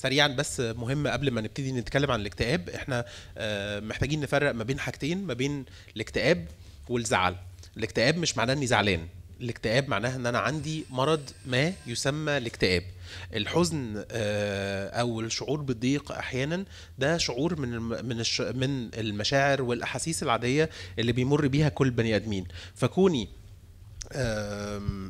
سريعا بس مهم قبل ما نبتدي نتكلم عن الاكتئاب احنا آه، محتاجين نفرق ما بين حاجتين ما بين الاكتئاب والزعل الاكتئاب مش معناه اني زعلان الاكتئاب معناها ان انا عندي مرض ما يسمى الاكتئاب الحزن آه، او الشعور بالضيق احيانا ده شعور من من من المشاعر والاحاسيس العاديه اللي بيمر بيها كل بني ادمين فكوني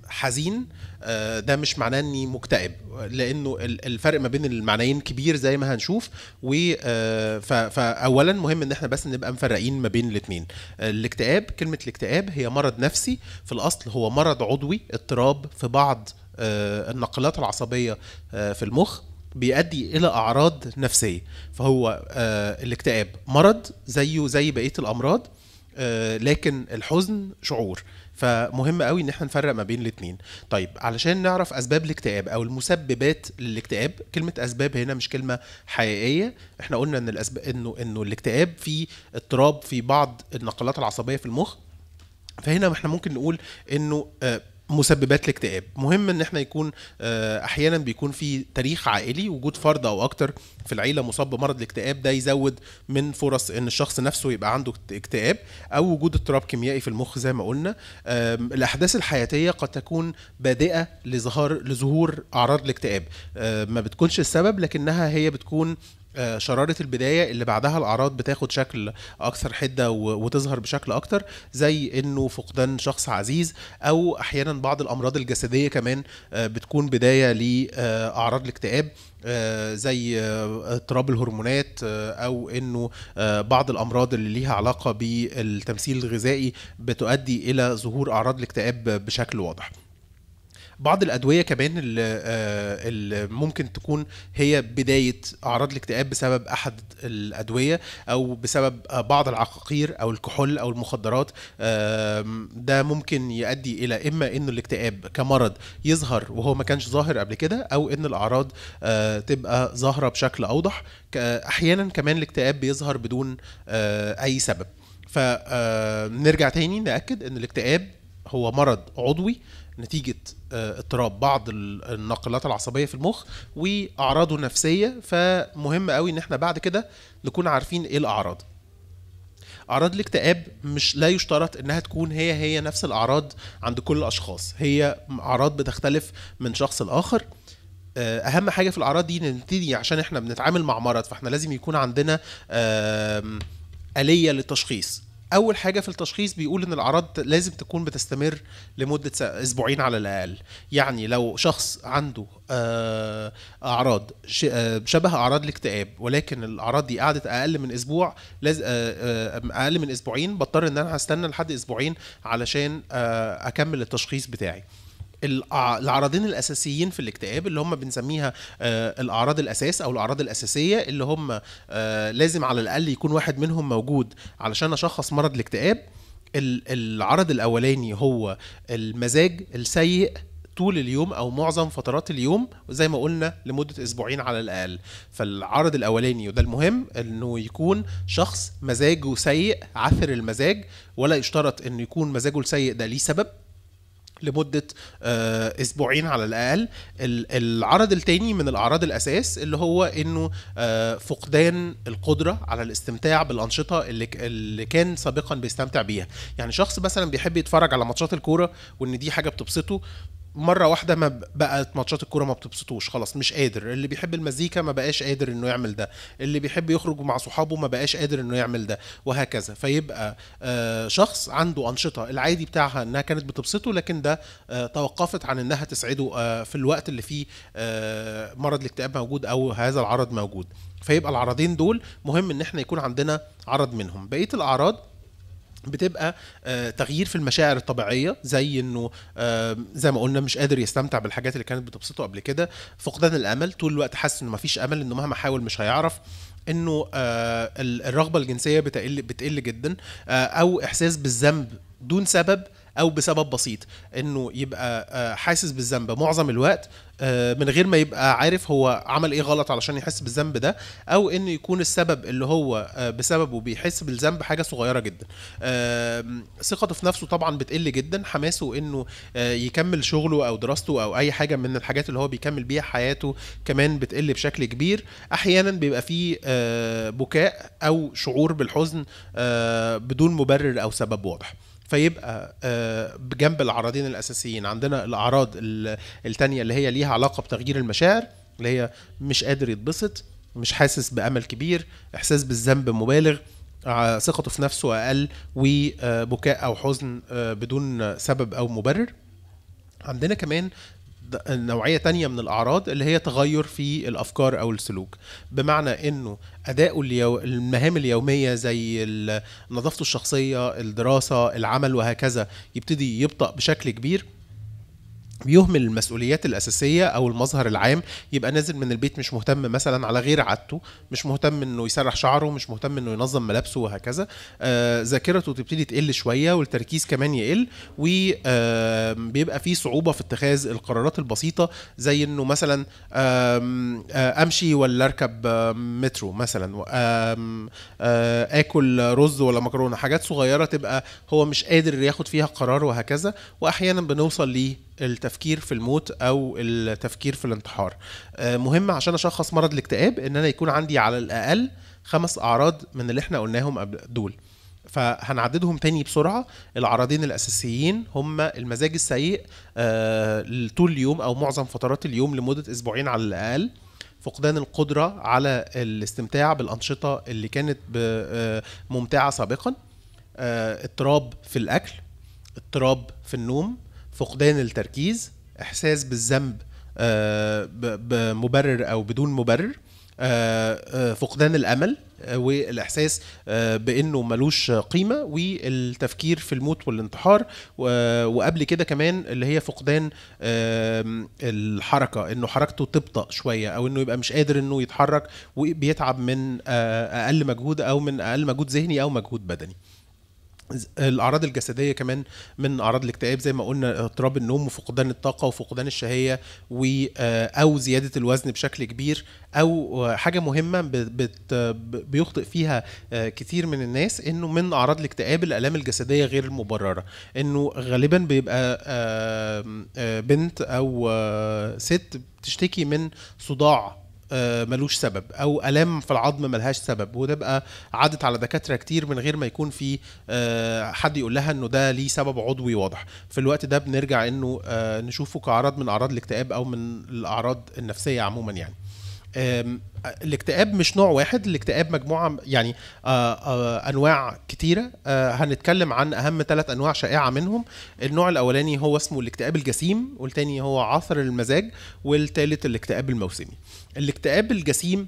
حزين آه، ده مش معناه اني مكتئب لانه الفرق ما بين المعنيين كبير زي ما هنشوف و آه، فاولا مهم ان احنا بس نبقى مفرقين ما بين الاثنين الاكتئاب كلمه الاكتئاب هي مرض نفسي في الاصل هو مرض عضوي اضطراب في بعض آه، النقلات العصبيه في المخ بيؤدي الى اعراض نفسيه فهو الاكتئاب مرض زيه زي بقيه الامراض لكن الحزن شعور فمهم قوي ان احنا نفرق ما بين الاثنين طيب علشان نعرف اسباب الاكتئاب او المسببات للاكتئاب كلمه اسباب هنا مش كلمه حقيقيه احنا قلنا ان الأسب... انه انه الاكتئاب فيه اضطراب في بعض النقلات العصبيه في المخ فهنا احنا ممكن نقول انه آه، مسببات الاكتئاب مهم ان احنا يكون آه، احيانا بيكون في تاريخ عائلي وجود فرد او اكتر في العيله مصاب بمرض الاكتئاب ده يزود من فرص ان الشخص نفسه يبقى عنده اكتئاب او وجود اضطراب كيميائي في المخ زي ما قلنا الاحداث الحياتيه قد تكون بادئه لظهور لظهور اعراض الاكتئاب آه، ما بتكونش السبب لكنها هي بتكون آه، شراره البدايه اللي بعدها الاعراض بتاخد شكل اكثر حده وتظهر بشكل اكتر زي انه فقدان شخص عزيز او احيانا بعض الامراض الجسديه كمان آه، بتكون بدايه لاعراض آه، الاكتئاب زي اضطراب الهرمونات او انه بعض الامراض اللي ليها علاقه بالتمثيل الغذائي بتؤدي الى ظهور اعراض الاكتئاب بشكل واضح بعض الادويه كمان آه، اللي ممكن تكون هي بدايه اعراض الاكتئاب بسبب احد الادويه او بسبب آه، بعض العقاقير او الكحول او المخدرات ده ممكن يؤدي الى اما انه الاكتئاب كمرض يظهر وهو ما كانش ظاهر قبل كده او ان الاعراض آه، تبقى ظاهره بشكل اوضح احيانا كمان الاكتئاب بيظهر بدون اي سبب فنرجع تاني ناكد ان الاكتئاب هو مرض عضوي نتيجه آه، اضطراب بعض النقلات العصبيه في المخ واعراضه النفسيه فمهم قوي ان احنا بعد كده نكون عارفين ايه الاعراض اعراض الاكتئاب مش لا يشترط انها تكون هي هي نفس الاعراض عند كل الاشخاص هي اعراض بتختلف من شخص لاخر آه، اهم حاجه في الاعراض دي نبتدي عشان احنا بنتعامل مع مرض فاحنا لازم يكون عندنا آلية للتشخيص اول حاجه في التشخيص بيقول ان الاعراض لازم تكون بتستمر لمده اسبوعين على الاقل يعني لو شخص عنده آه، اعراض آه، شبه اعراض الاكتئاب ولكن الاعراض دي قعدت اقل من اسبوع لازم آه، اقل من اسبوعين بضطر ان انا هستنى لحد اسبوعين علشان اكمل التشخيص بتاعي العرضين الاساسيين في الاكتئاب اللي هم بنسميها آه، الاعراض الاساس او الاعراض الاساسيه اللي هم آه، لازم على الاقل يكون واحد منهم موجود علشان اشخص مرض الاكتئاب العرض الاولاني هو المزاج السيء طول اليوم او معظم فترات اليوم وزي ما قلنا لمده اسبوعين على الاقل فالعرض الاولاني وده المهم انه يكون شخص مزاجه سيء عثر المزاج ولا يشترط انه يكون مزاجه السيء ده ليه سبب لمدة آه، أسبوعين على الأقل العرض التاني من الأعراض الأساس اللي هو أنه آه، فقدان القدرة على الاستمتاع بالأنشطة اللي, كان سابقا بيستمتع بيها يعني شخص مثلا بيحب يتفرج على ماتشات الكورة وأن دي حاجة بتبسطه مره واحده ما بقت ماتشات الكوره ما بتبسطوش خلاص مش قادر اللي بيحب المزيكا ما بقاش قادر انه يعمل ده اللي بيحب يخرج مع صحابه ما بقاش قادر انه يعمل ده وهكذا فيبقى آه، شخص عنده انشطه العادي بتاعها انها كانت بتبسطه لكن ده آه، توقفت عن انها تسعده آه، في الوقت اللي فيه مرض الاكتئاب موجود او هذا العرض موجود فيبقى العرضين دول مهم ان احنا يكون عندنا عرض منهم بقيه الاعراض بتبقى آه، تغيير في المشاعر الطبيعيه زي انه زي ما قلنا مش قادر يستمتع بالحاجات اللي كانت بتبسطه قبل كده فقدان الامل طول الوقت حاسس انه مفيش امل انه مهما حاول مش هيعرف انه آه، الرغبه الجنسيه بتقل بتقل جدا آه، او احساس بالذنب دون سبب او بسبب بسيط انه يبقى آه، حاسس بالذنب معظم الوقت آه، من غير ما يبقى عارف هو عمل ايه غلط علشان يحس بالذنب ده او انه يكون السبب اللي هو آه، بسببه بيحس بالذنب حاجه صغيره جدا ثقته في نفسه طبعا بتقل جدا حماسه انه يكمل شغله او دراسته او اي حاجه من الحاجات اللي هو بيكمل بيها حياته كمان بتقل بشكل كبير احيانا بيبقى فيه بكاء او شعور بالحزن بدون مبرر او سبب واضح فيبقى بجنب آه، العرضين الاساسيين عندنا الاعراض الثانيه اللي هي ليها علاقه بتغيير المشاعر اللي هي مش قادر يتبسط مش حاسس بامل كبير احساس بالذنب مبالغ آه، ثقته في نفسه اقل وبكاء آه، او حزن بدون سبب او مبرر عندنا كمان نوعية تانية من الأعراض اللي هي تغير في الأفكار أو السلوك بمعنى أنه أداء اليو... المهام اليومية زي نظافته الشخصية الدراسة العمل وهكذا يبتدي يبطأ بشكل كبير بيهمل المسؤوليات الاساسيه او المظهر العام يبقى نازل من البيت مش مهتم مثلا على غير عادته مش مهتم انه يسرح شعره مش مهتم انه ينظم ملابسه وهكذا آه ذاكرته تبتدي تقل شويه والتركيز كمان يقل وبيبقى في صعوبه في اتخاذ القرارات البسيطه زي انه مثلا آه، امشي ولا اركب مترو مثلا آه، اكل رز ولا مكرونه حاجات صغيره تبقى هو مش قادر ياخد فيها قرار وهكذا واحيانا بنوصل للتفكير التفكير في الموت او التفكير في الانتحار آه، مهم عشان اشخص مرض الاكتئاب ان انا يكون عندي على الاقل خمس اعراض من اللي احنا قلناهم قبل دول فهنعددهم تاني بسرعة العرضين الأساسيين هما المزاج السيء آه، طول اليوم أو معظم فترات اليوم لمدة أسبوعين على الأقل فقدان القدرة على الاستمتاع بالأنشطة اللي كانت آه، ممتعة سابقا اضطراب في الأكل اضطراب في النوم فقدان التركيز احساس بالذنب آه، بمبرر او بدون مبرر آه، آه، فقدان الامل والاحساس بانه ملوش قيمه والتفكير في الموت والانتحار وقبل كده كمان اللي هي فقدان الحركه انه حركته تبطا شويه او انه يبقى مش قادر انه يتحرك وبيتعب من اقل مجهود او من اقل مجهود ذهني او مجهود بدني الاعراض الجسديه كمان من اعراض الاكتئاب زي ما قلنا اضطراب النوم وفقدان الطاقه وفقدان الشهيه و آه، او زياده الوزن بشكل كبير او حاجه مهمه بيخطئ فيها آه، كتير من الناس انه من اعراض الاكتئاب الالام الجسديه غير المبرره انه غالبا بيبقى آه، بنت او ست بتشتكي من صداع آه، ملوش سبب او الام في العظم ملهاش سبب وتبقى عدت على دكاتره كتير من غير ما يكون في آه، حد يقول لها انه ده ليه سبب عضوي واضح في الوقت ده بنرجع انه آه، نشوفه كاعراض من اعراض الاكتئاب او من الاعراض النفسيه عموما يعني الاكتئاب مش نوع واحد الاكتئاب مجموعه يعني آه، آه، انواع كتيره آه، هنتكلم عن اهم ثلاث انواع شائعه منهم النوع الاولاني هو اسمه الاكتئاب الجسيم والتاني هو عثر المزاج والتالت الاكتئاب الموسمي الاكتئاب الجسيم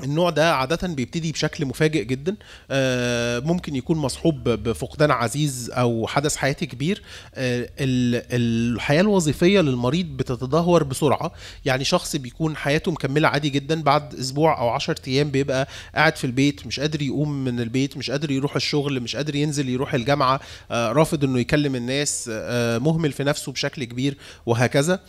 النوع ده عادة بيبتدي بشكل مفاجئ جدا آه، ممكن يكون مصحوب بفقدان عزيز أو حدث حياتي كبير آه، الحياة الوظيفية للمريض بتتدهور بسرعة يعني شخص بيكون حياته مكملة عادي جدا بعد أسبوع أو عشر أيام بيبقى قاعد في البيت مش قادر يقوم من البيت مش قادر يروح الشغل مش قادر ينزل يروح الجامعة آه، رافض أنه يكلم الناس مهمل في نفسه بشكل كبير وهكذا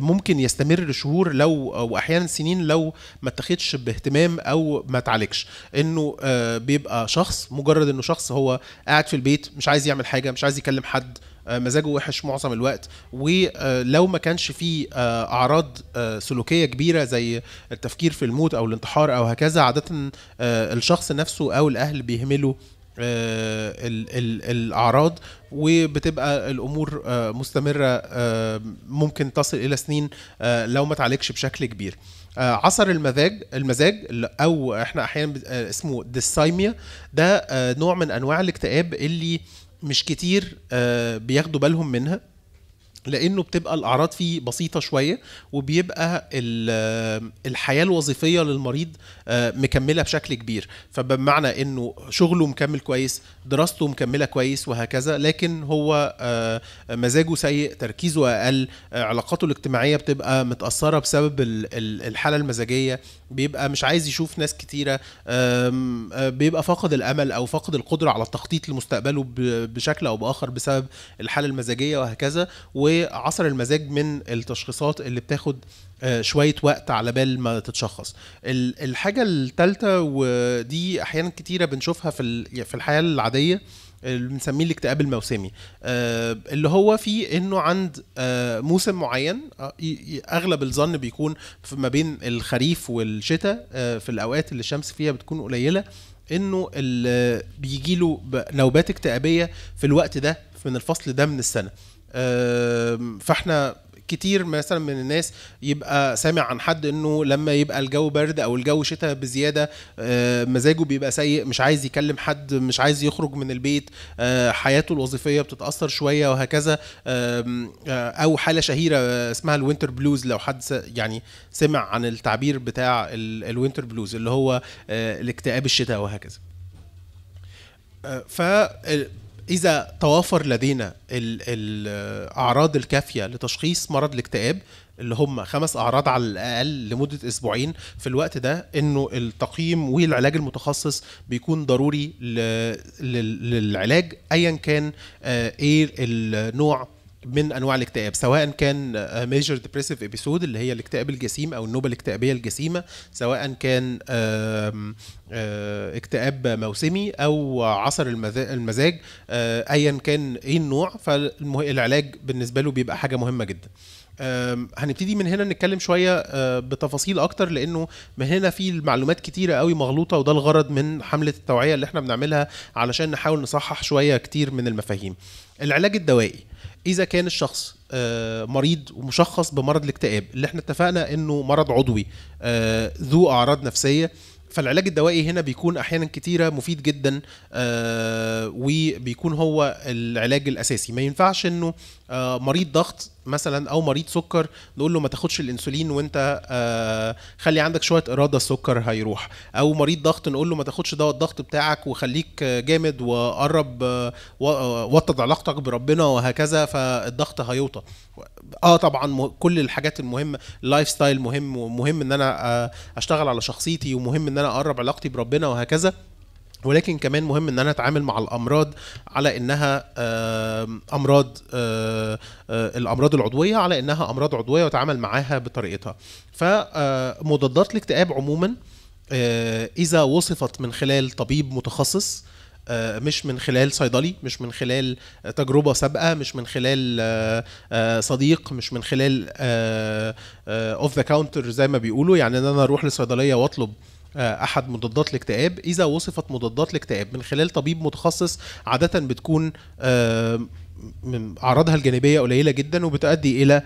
ممكن يستمر لشهور لو واحيانا سنين لو ما اتخذش باهتمام او ما اتعالجش انه بيبقى شخص مجرد انه شخص هو قاعد في البيت مش عايز يعمل حاجه مش عايز يكلم حد مزاجه وحش معظم الوقت ولو ما كانش فيه اعراض سلوكيه كبيره زي التفكير في الموت او الانتحار او هكذا عاده الشخص نفسه او الاهل بيهملوا آه، الاعراض وبتبقى الامور آه، مستمره آه، ممكن تصل الى سنين لو ما تعالجش بشكل كبير عصر المزاج المزاج او احنا احيانا اسمه ديسايميا ده نوع من انواع الاكتئاب اللي مش كتير بياخدوا بالهم منها لانه بتبقى الاعراض فيه بسيطه شويه وبيبقى الحياه الوظيفيه للمريض آه، مكمله بشكل كبير فبمعنى انه شغله مكمل كويس دراسته مكمله كويس وهكذا لكن هو آه، مزاجه سيء تركيزه اقل آه، علاقاته الاجتماعيه بتبقى متاثره بسبب الحاله المزاجيه بيبقى مش عايز يشوف ناس كتيرة آه، بيبقى فاقد الأمل أو فاقد القدرة على التخطيط لمستقبله بشكل أو بآخر بسبب الحالة المزاجية وهكذا وعصر المزاج من التشخيصات اللي بتاخد آه، شوية وقت على بال ما تتشخص الحاجة الثالثة ودي أحيانا كتيرة بنشوفها في الحياة العادية اللي بنسميه الاكتئاب الموسمي آه، اللي هو في انه عند آه، موسم معين آه، اغلب الظن بيكون في ما بين الخريف والشتاء في الاوقات اللي الشمس فيها بتكون قليله انه بيجي له نوبات اكتئابيه في الوقت ده من الفصل ده من السنه فاحنا كتير مثلا من الناس يبقى سامع عن حد انه لما يبقى الجو برد او الجو شتاء بزياده آه، مزاجه بيبقى سيء مش عايز يكلم حد مش عايز يخرج من البيت آه، حياته الوظيفيه بتتاثر شويه وهكذا آه، او حاله شهيره اسمها الوينتر بلوز لو حد يعني سمع عن التعبير بتاع الوينتر بلوز اللي هو الاكتئاب الشتاء وهكذا ف إذا توافر لدينا الأعراض الكافية لتشخيص مرض الاكتئاب اللي هم خمس أعراض على الأقل لمدة أسبوعين في الوقت ده إنه التقييم والعلاج المتخصص بيكون ضروري للعلاج أيا كان آه، إيه النوع من انواع الاكتئاب سواء كان ميجر ديبريسيف ابيسود اللي هي الاكتئاب الجسيم او النوبه الاكتئابيه الجسيمه سواء كان آه، اكتئاب موسمي او عصر المزاج آه، ايا كان ايه النوع فالعلاج بالنسبه له بيبقى حاجه مهمه جدا هنبتدي من هنا نتكلم شويه آه، بتفاصيل اكتر لانه من هنا في المعلومات كتيره قوي مغلوطه وده الغرض من حمله التوعيه اللي احنا بنعملها علشان نحاول نصحح شويه كتير من المفاهيم العلاج الدوائي اذا كان الشخص آه، مريض ومشخص بمرض الاكتئاب اللي احنا اتفقنا انه مرض عضوي آه، ذو اعراض نفسيه فالعلاج الدوائي هنا بيكون احيانا كتيره مفيد جدا آه، وبيكون هو العلاج الاساسي ما ينفعش انه آه، مريض ضغط مثلا او مريض سكر نقول له ما تاخدش الانسولين وانت آه، خلي عندك شويه اراده السكر هيروح او مريض ضغط نقول له ما تاخدش دواء الضغط بتاعك وخليك جامد وقرب وطد علاقتك بربنا وهكذا فالضغط هيوطى اه طبعا كل الحاجات المهمه اللايف ستايل مهم ومهم ان انا آه، اشتغل على شخصيتي ومهم ان انا اقرب علاقتي بربنا وهكذا ولكن كمان مهم ان انا اتعامل مع الامراض على انها امراض آه، آه، الامراض العضويه على انها امراض عضويه واتعامل معاها بطريقتها فمضادات الاكتئاب عموما اذا وصفت من خلال طبيب متخصص آه، مش من خلال صيدلي مش من خلال تجربه سابقه مش من خلال آه، آه، صديق مش من خلال اوف ذا كاونتر زي ما بيقولوا يعني ان انا اروح لصيدليه واطلب احد مضادات الاكتئاب اذا وصفت مضادات الاكتئاب من خلال طبيب متخصص عاده بتكون اعراضها الجانبيه قليله جدا وبتؤدي الى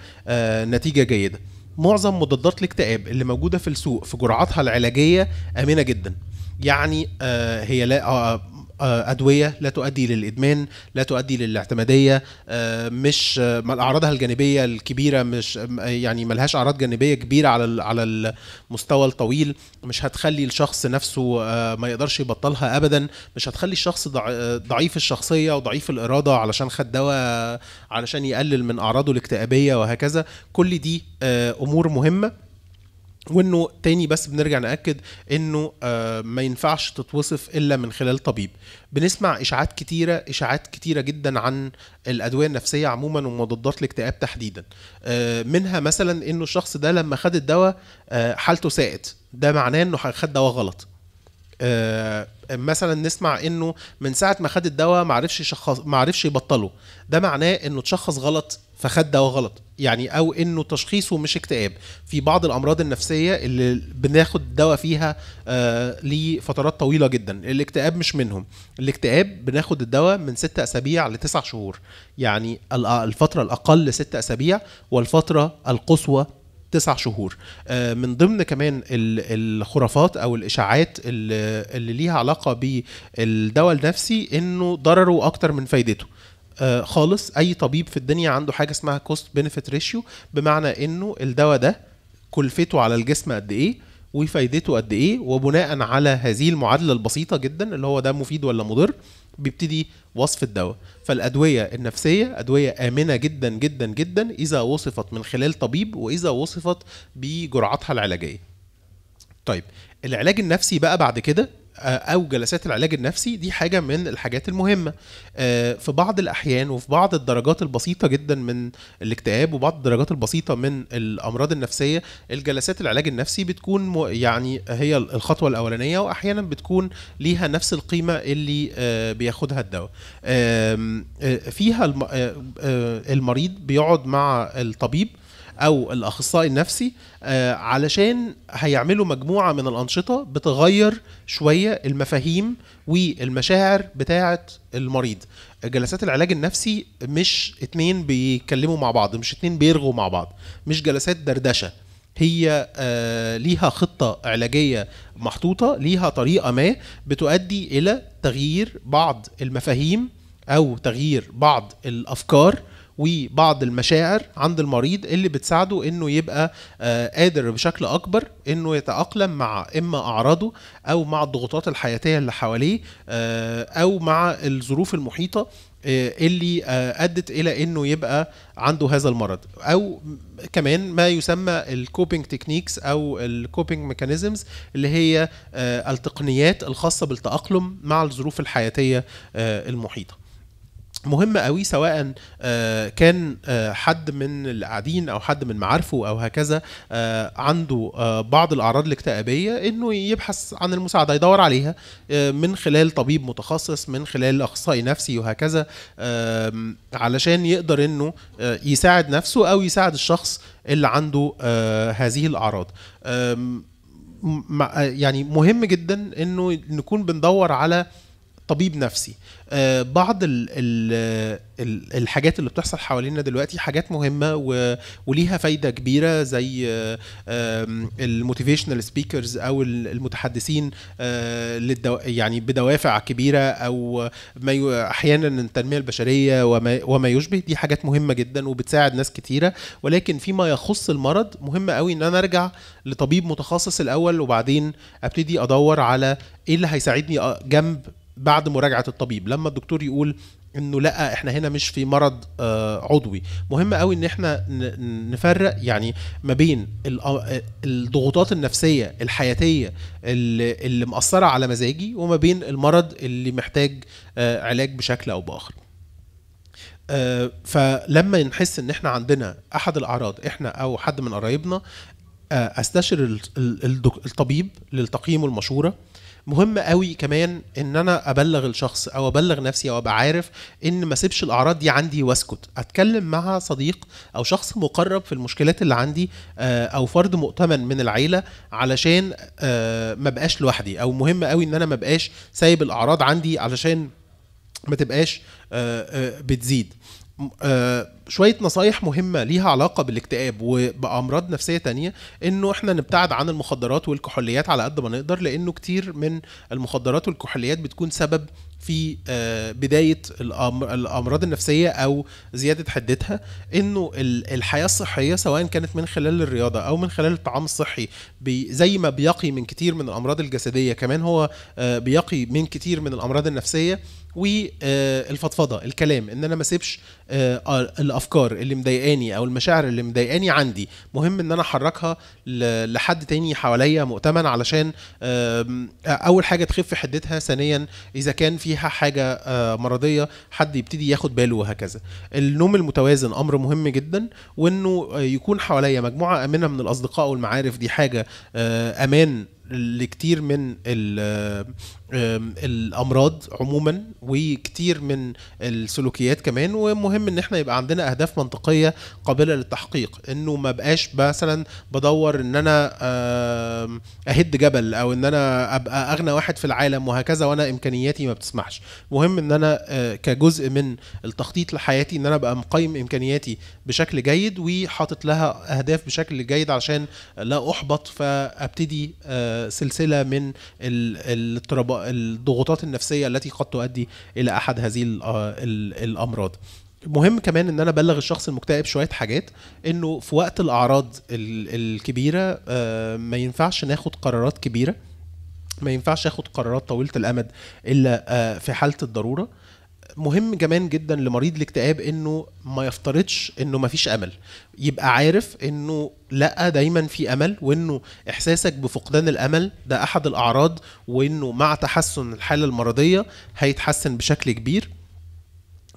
نتيجه جيده معظم مضادات الاكتئاب اللي موجوده في السوق في جرعاتها العلاجيه امنه جدا يعني هي لا آه، ادويه لا تؤدي للادمان لا تؤدي للاعتماديه آه، مش آه، اعراضها الجانبيه الكبيره مش يعني ملهاش اعراض جانبيه كبيره على على المستوى الطويل مش هتخلي الشخص نفسه ما يقدرش يبطلها ابدا مش هتخلي الشخص ضعيف الشخصيه وضعيف الاراده علشان خد دواء علشان يقلل من اعراضه الاكتئابيه وهكذا كل دي امور مهمه وانه تاني بس بنرجع ناكد انه آه، ما ينفعش تتوصف الا من خلال طبيب بنسمع اشاعات كتيره اشاعات كتيره جدا عن الادويه النفسيه عموما ومضادات الاكتئاب تحديدا آه، منها مثلا انه الشخص ده لما خد الدواء آه، حالته ساءت ده معناه انه خد دواء غلط مثلا نسمع انه من ساعه ما خد الدواء ما عرفش يشخص ما عرفش يبطله ده معناه انه تشخص غلط فخد دواء غلط يعني او انه تشخيصه مش اكتئاب في بعض الامراض النفسيه اللي بناخد دواء فيها آه لفترات طويله جدا الاكتئاب مش منهم الاكتئاب بناخد الدواء من ستة اسابيع لتسع شهور يعني آه، الفتره الاقل 6 اسابيع والفتره القصوى تسع شهور آه، من ضمن كمان الخرافات او الاشاعات اللي ليها علاقه بالدواء النفسي انه ضرره اكتر من فايدته آه، خالص اي طبيب في الدنيا عنده حاجه اسمها كوست بنفيت ريشيو بمعنى انه الدواء ده كلفته على الجسم قد ايه وفايدته قد ايه وبناء على هذه المعادله البسيطه جدا اللي هو ده مفيد ولا مضر بيبتدي وصف الدواء فالادويه النفسيه ادويه امنه جدا جدا جدا اذا وصفت من خلال طبيب واذا وصفت بجرعاتها العلاجيه طيب العلاج النفسي بقى بعد كده آه، او جلسات العلاج النفسي دي حاجه من الحاجات المهمه آه، في بعض الاحيان وفي بعض الدرجات البسيطه جدا من الاكتئاب وبعض الدرجات البسيطه من الامراض النفسيه الجلسات العلاج النفسي بتكون يعني هي الخطوه الاولانيه واحيانا بتكون ليها نفس القيمه اللي آه، بياخدها الدواء فيها المريض بيقعد مع الطبيب او الاخصائي النفسي آه، علشان هيعملوا مجموعه من الانشطه بتغير شويه المفاهيم والمشاعر بتاعه المريض جلسات العلاج النفسي مش اتنين بيتكلموا مع بعض مش اتنين بيرغوا مع بعض مش جلسات دردشه هي آه، ليها خطة علاجية محطوطة ليها طريقة ما بتؤدي إلى تغيير بعض المفاهيم أو تغيير بعض الأفكار وبعض المشاعر عند المريض اللي بتساعده انه يبقى آه، قادر بشكل اكبر انه يتاقلم مع اما اعراضه او مع الضغوطات الحياتيه اللي حواليه آه، او مع الظروف المحيطه آه، اللي ادت الى انه يبقى عنده هذا المرض او كمان ما يسمى الكوبينج تكنيكس او الكوبينج ميكانيزمز اللي هي التقنيات الخاصه بالتاقلم مع الظروف الحياتيه المحيطه مهم قوي سواء آه، كان آه، حد من اللي قاعدين او حد من معارفه او هكذا آه، عنده بعض الاعراض الاكتئابيه انه يبحث عن المساعده يدور عليها من خلال طبيب متخصص من خلال اخصائي نفسي وهكذا علشان يقدر انه يساعد نفسه او يساعد الشخص اللي عنده هذه الاعراض يعني مهم جدا انه نكون بندور على طبيب نفسي آه، بعض ال ال الحاجات اللي بتحصل حوالينا دلوقتي حاجات مهمه وليها فايده كبيره زي آه، الموتيفيشنال سبيكرز او المتحدثين آه، يعني بدوافع كبيره او ما احيانا التنميه البشريه وما, وما يشبه دي حاجات مهمه جدا وبتساعد ناس كتيره ولكن فيما يخص المرض مهم قوي ان انا ارجع لطبيب متخصص الاول وبعدين ابتدي ادور على ايه اللي هيساعدني جنب بعد مراجعه الطبيب لما الدكتور يقول انه لا احنا هنا مش في مرض آه، عضوي مهم قوي ان احنا نفرق يعني ما بين آه، الضغوطات النفسيه الحياتيه اللي, اللي مأثره على مزاجي وما بين المرض اللي محتاج آه، علاج بشكل او باخر فلما نحس ان احنا عندنا احد الاعراض احنا او حد من قرايبنا استشر الطبيب للتقييم والمشوره مهم قوي كمان ان انا ابلغ الشخص او ابلغ نفسي او ابقى عارف ان ما اسيبش الاعراض دي عندي واسكت اتكلم مع صديق او شخص مقرب في المشكلات اللي عندي آه، او فرد مؤتمن من العيله علشان آه، ما بقاش لوحدي او مهم قوي ان انا ما بقاش سايب الاعراض عندي علشان ما تبقاش آه، بتزيد آه، شويه نصايح مهمه ليها علاقه بالاكتئاب وبامراض نفسيه تانية انه احنا نبتعد عن المخدرات والكحوليات على قد ما نقدر لانه كتير من المخدرات والكحوليات بتكون سبب في آه، بدايه الامراض النفسيه او زياده حدتها انه الحياه الصحيه سواء كانت من خلال الرياضه او من خلال الطعام الصحي زي ما بيقي من كتير من الامراض الجسديه كمان هو آه، بيقي من كتير من الامراض النفسيه والفضفضه الكلام ان انا ما اسيبش آه، آه، الافكار اللي مضايقاني او المشاعر اللي مضايقاني عندي مهم ان انا احركها لحد تاني حواليا مؤتمن علشان اول حاجه تخف حدتها ثانيا اذا كان فيها حاجه آه، مرضيه حد يبتدي ياخد باله وهكذا النوم المتوازن امر مهم جدا وانه يكون حواليا مجموعه امنه من الاصدقاء والمعارف دي حاجه امان لكتير من الامراض عموما وكتير من السلوكيات كمان ومهم ان احنا يبقى عندنا اهداف منطقيه قابله للتحقيق انه ما بقاش مثلا بدور ان انا اهد جبل او ان انا ابقى اغنى واحد في العالم وهكذا وانا امكانياتي ما بتسمحش مهم ان انا أه، كجزء من التخطيط لحياتي ان انا ابقى مقيم امكانياتي بشكل جيد وحاطط لها اهداف بشكل جيد عشان لا احبط فابتدي أه، سلسله من الاضطرابات الضغوطات النفسيه التي قد تؤدي الى احد هذه آه، الامراض مهم كمان ان انا ابلغ الشخص المكتئب شويه حاجات انه في وقت الاعراض الكبيره آه، ما ينفعش ناخد قرارات كبيره ما ينفعش اخد قرارات طويله الامد الا آه، في حاله الضروره مهم كمان جدا لمريض الاكتئاب انه ما يفترضش انه ما فيش امل يبقى عارف انه لا دايما في امل وانه احساسك بفقدان الامل ده احد الاعراض وانه مع تحسن الحاله المرضيه هيتحسن بشكل كبير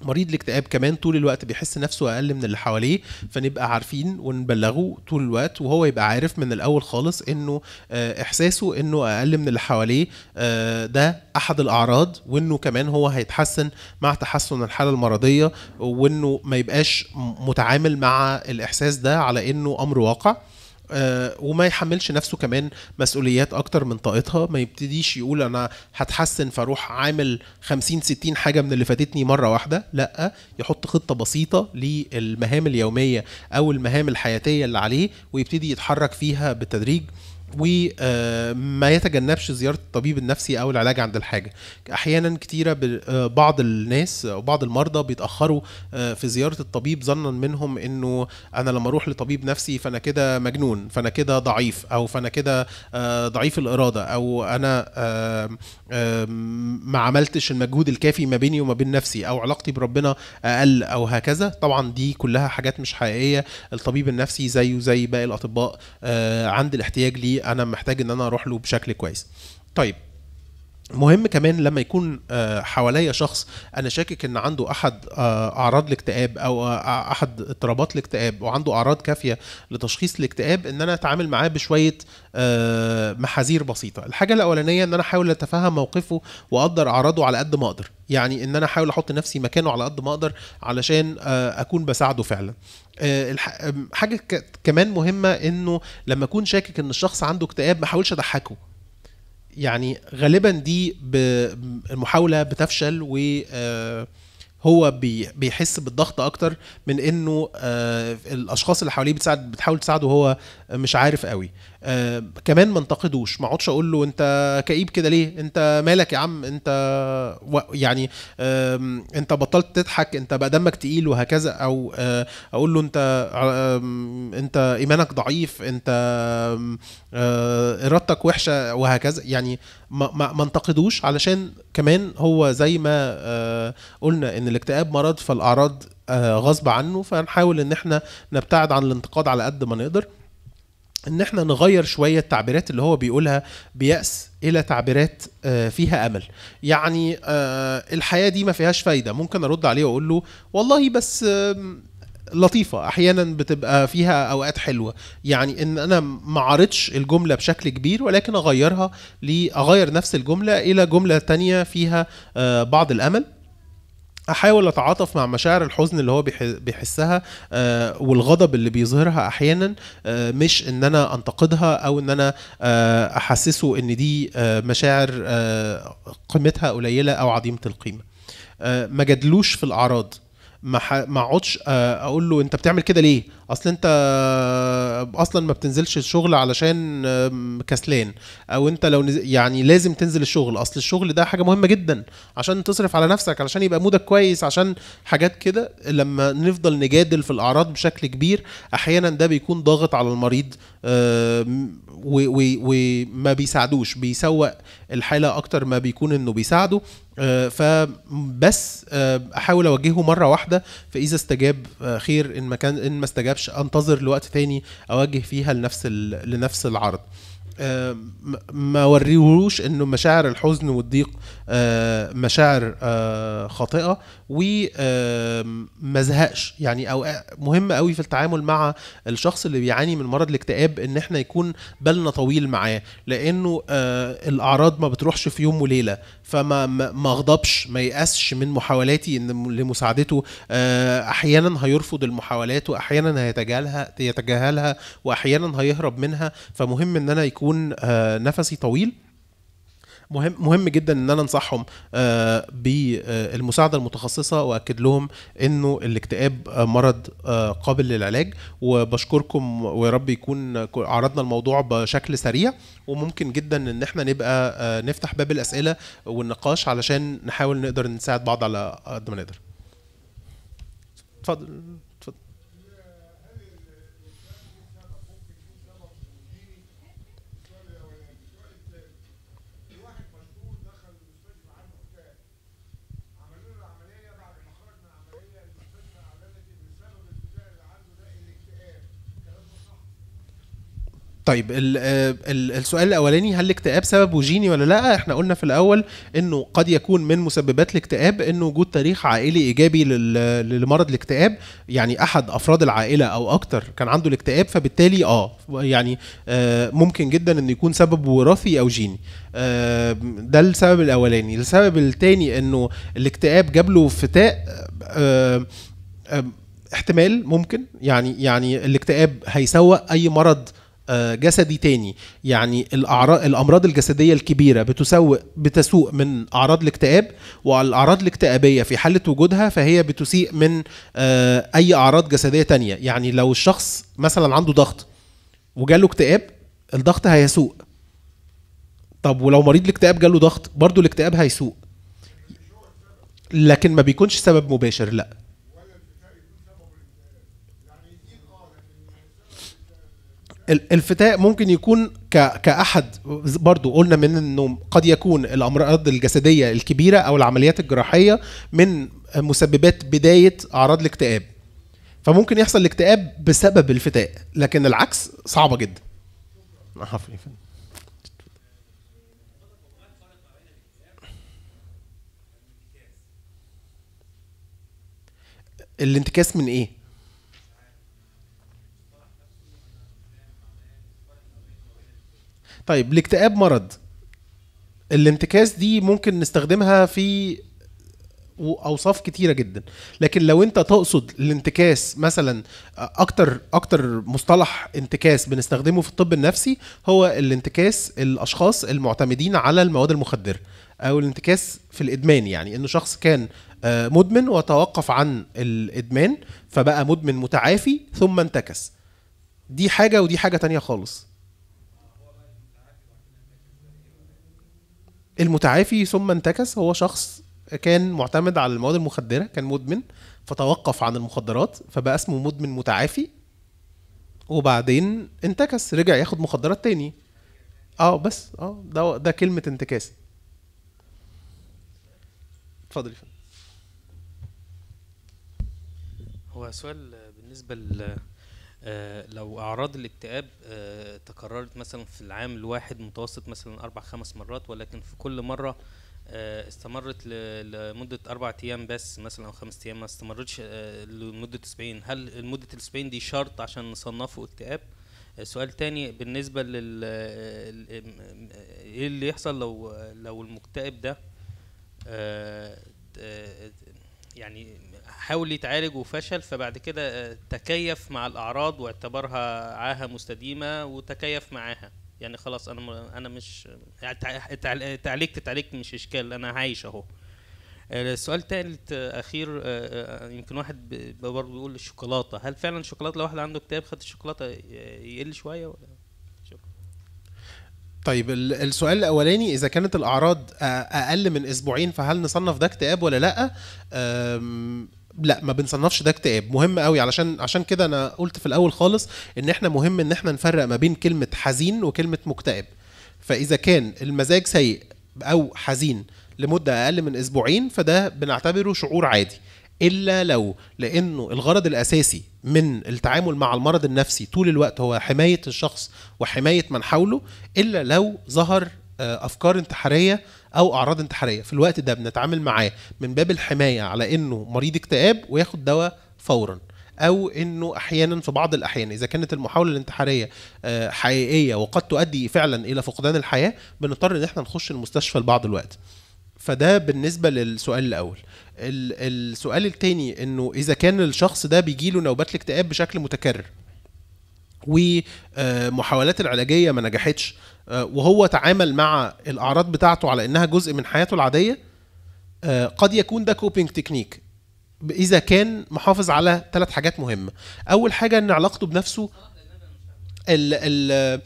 مريض الاكتئاب كمان طول الوقت بيحس نفسه اقل من اللي حواليه فنبقى عارفين ونبلغه طول الوقت وهو يبقى عارف من الاول خالص انه آه، احساسه انه اقل من اللي حواليه آه، ده احد الاعراض وانه كمان هو هيتحسن مع تحسن الحاله المرضيه وانه ما يبقاش متعامل مع الاحساس ده على انه امر واقع آه، وما يحملش نفسه كمان مسؤوليات اكتر من طاقتها ما يبتديش يقول انا هتحسن فاروح عامل 50 60 حاجه من اللي فاتتني مره واحده لا يحط خطه بسيطه للمهام اليوميه او المهام الحياتيه اللي عليه ويبتدي يتحرك فيها بالتدريج وما آه، يتجنبش زياره الطبيب النفسي او العلاج عند الحاجه احيانا كتيره آه، بعض الناس او بعض المرضى بيتاخروا آه، في زياره الطبيب ظنا منهم انه انا لما اروح لطبيب نفسي فانا كده مجنون فانا كده ضعيف او فانا كده ضعيف الاراده او انا ما عملتش المجهود الكافي ما بيني وما بين نفسي او علاقتي بربنا اقل او هكذا طبعا دي كلها حاجات مش حقيقيه الطبيب النفسي زيه زي باقي الاطباء عند الاحتياج ليه انا محتاج ان انا اروح له بشكل كويس طيب مهم كمان لما يكون آه، حواليا شخص انا شاكك ان عنده احد آه، اعراض الاكتئاب او آه، احد اضطرابات الاكتئاب وعنده اعراض كافيه لتشخيص الاكتئاب ان انا اتعامل معاه بشويه محاذير بسيطه الحاجه الاولانيه ان انا احاول اتفهم موقفه واقدر اعراضه على قد ما اقدر يعني ان انا احاول احط نفسي مكانه على قد ما اقدر علشان اكون بساعده فعلا حاجه كمان مهمه انه لما اكون شاكك ان الشخص عنده اكتئاب ما احاولش اضحكه يعني غالبا دي المحاوله بتفشل و آه، هو بيحس بالضغط اكتر من انه آه، الاشخاص اللي حواليه بتساعد بتحاول تساعده وهو مش عارف قوي آه، كمان ما انتقدوش ما اقعدش اقول له انت كئيب كده ليه انت مالك يا عم انت و... يعني انت بطلت تضحك انت بقى دمك تقيل وهكذا او آه، اقول له انت انت ايمانك ضعيف انت آه، ارادتك وحشه وهكذا يعني ما, ما, انتقدوش علشان كمان هو زي ما قلنا ان الاكتئاب مرض فالاعراض غصب عنه فنحاول ان احنا نبتعد عن الانتقاد على قد ما نقدر ان احنا نغير شويه التعبيرات اللي هو بيقولها بيأس الى تعبيرات آه، فيها امل يعني آه، الحياه دي ما فيهاش فايده ممكن ارد عليه واقول له والله بس لطيفة أحيانا بتبقى فيها أوقات حلوة يعني إن أنا ما عارضش الجملة بشكل كبير ولكن أغيرها لأغير نفس الجملة إلى جملة تانية فيها آه، بعض الأمل احاول اتعاطف مع مشاعر الحزن اللي هو بيحسها آه، والغضب اللي بيظهرها احيانا آه، مش ان انا انتقدها او ان انا آه، احسسه ان دي مشاعر قيمتها قليله او عديمه القيمه ما جدلوش في الاعراض ما اقعدش اقول له انت بتعمل كده ليه اصل انت اصلا ما بتنزلش الشغل علشان كسلان او انت لو نز... يعني لازم تنزل الشغل اصل الشغل ده حاجه مهمه جدا عشان تصرف على نفسك علشان يبقى مودك كويس عشان حاجات كده لما نفضل نجادل في الاعراض بشكل كبير احيانا ده بيكون ضاغط على المريض وما بيساعدوش بيسوق الحاله اكتر ما بيكون انه بيساعده آه، فبس آه، احاول اوجهه مره واحده فاذا استجاب آه، خير ان ما كان ان ما استجابش اقدرش انتظر لوقت تاني اواجه فيها لنفس لنفس العرض آه، ما وريهوش انه مشاعر الحزن والضيق آه، مشاعر آه، خاطئه وما زهقش يعني او آه، مهم قوي في التعامل مع الشخص اللي بيعاني من مرض الاكتئاب ان احنا يكون بالنا طويل معاه لانه الاعراض ما بتروحش في يوم وليله فما ما غضبش ما يقاسش من محاولاتي لمساعدته احيانا هيرفض المحاولات واحيانا هيتجاهلها يتجاهلها واحيانا هيهرب منها فمهم ان انا يكون نفسي طويل مهم مهم جدا ان انا انصحهم آه، بالمساعده آه، المتخصصه واكد لهم انه الاكتئاب مرض آه، قابل للعلاج وبشكركم ويا رب يكون عرضنا الموضوع بشكل سريع وممكن جدا ان احنا نبقى نفتح باب الاسئله والنقاش علشان نحاول نقدر نساعد بعض على قد ما نقدر اتفضل طيب آه، السؤال الاولاني هل الاكتئاب سببه جيني ولا لا احنا قلنا في الاول انه قد يكون من مسببات الاكتئاب انه وجود تاريخ عائلي ايجابي لمرض الاكتئاب يعني احد افراد العائله او اكتر كان عنده الاكتئاب فبالتالي اه يعني آه ممكن جدا انه يكون سبب وراثي او جيني آه ده السبب الاولاني السبب الثاني انه الاكتئاب جاب له فتاء آه،, آه احتمال ممكن يعني يعني الاكتئاب هيسوق اي مرض آه، جسدي تاني يعني الاعراض الامراض الجسديه الكبيره بتسوق بتسوء من اعراض الاكتئاب والاعراض الاكتئابيه في حاله وجودها فهي بتسيء من آه، اي اعراض جسديه تانية يعني لو الشخص مثلا عنده ضغط وجاله اكتئاب الضغط هيسوء طب ولو مريض الاكتئاب جاله ضغط برضه الاكتئاب هيسوء لكن ما بيكونش سبب مباشر لا الفتاء ممكن يكون كأحد برضو قلنا من أنه قد يكون الأمراض الجسدية الكبيرة أو العمليات الجراحية من مسببات بداية أعراض الاكتئاب فممكن يحصل الاكتئاب بسبب الفتاء لكن العكس صعبة جدا الانتكاس من ايه؟ طيب الاكتئاب مرض الانتكاس دي ممكن نستخدمها في اوصاف كتيره جدا لكن لو انت تقصد الانتكاس مثلا اكتر اكتر مصطلح انتكاس بنستخدمه في الطب النفسي هو الانتكاس الاشخاص المعتمدين على المواد المخدره او الانتكاس في الادمان يعني انه شخص كان آه، مدمن وتوقف عن الادمان فبقى مدمن متعافي ثم انتكس دي حاجه ودي حاجه تانية خالص المتعافي ثم انتكس هو شخص كان معتمد على المواد المخدره كان مدمن فتوقف عن المخدرات فبقى اسمه مدمن متعافي وبعدين انتكس رجع ياخد مخدرات تاني اه بس اه ده ده كلمه انتكاس اتفضل يا فندم هو سؤال بالنسبه ل آه، لو اعراض الاكتئاب آه، تكررت مثلا في العام الواحد متوسط مثلا اربع خمس مرات ولكن في كل مره آه، استمرت لمده اربع ايام بس مثلا او خمس ايام ما استمرتش لمده اسبوعين هل مده الاسبوعين دي شرط عشان نصنفه اكتئاب سؤال تاني بالنسبه لل ايه اللي يحصل لو لو المكتئب ده يعني حاول يتعالج وفشل فبعد كده آه، تكيف مع الاعراض واعتبرها عاهه مستديمه وتكيف معاها يعني خلاص انا انا مش يعني تعالجت تعليق مش اشكال انا عايش اهو آه، السؤال الثالث آه، اخير يمكن واحد برضه بيقول الشوكولاته هل فعلا الشوكولاته لو واحد عنده اكتئاب خد الشوكولاته يقل شويه ولا طيب السؤال الاولاني اذا كانت الاعراض اقل من اسبوعين فهل نصنف ده اكتئاب ولا لا لا ما بنصنفش ده اكتئاب مهم قوي علشان عشان كده انا قلت في الاول خالص ان احنا مهم ان احنا نفرق ما بين كلمه حزين وكلمه مكتئب فاذا كان المزاج سيء او حزين لمده اقل من اسبوعين فده بنعتبره شعور عادي الا لو لانه الغرض الاساسي من التعامل مع المرض النفسي طول الوقت هو حمايه الشخص وحمايه من حوله الا لو ظهر آه، افكار انتحاريه او اعراض انتحاريه في الوقت ده بنتعامل معاه من باب الحمايه على انه مريض اكتئاب وياخد دواء فورا او انه احيانا في بعض الاحيان اذا كانت المحاوله الانتحاريه آه، حقيقيه وقد تؤدي فعلا الى فقدان الحياه بنضطر ان احنا نخش المستشفى لبعض الوقت فده بالنسبه للسؤال الاول السؤال الثاني انه اذا كان الشخص ده بيجي له نوبات الاكتئاب بشكل متكرر ومحاولات آه، العلاجيه ما نجحتش آه، وهو تعامل مع الاعراض بتاعته على انها جزء من حياته العاديه آه، قد يكون ده كوبينج تكنيك اذا كان محافظ على ثلاث حاجات مهمه اول حاجه ان علاقته بنفسه ال آه،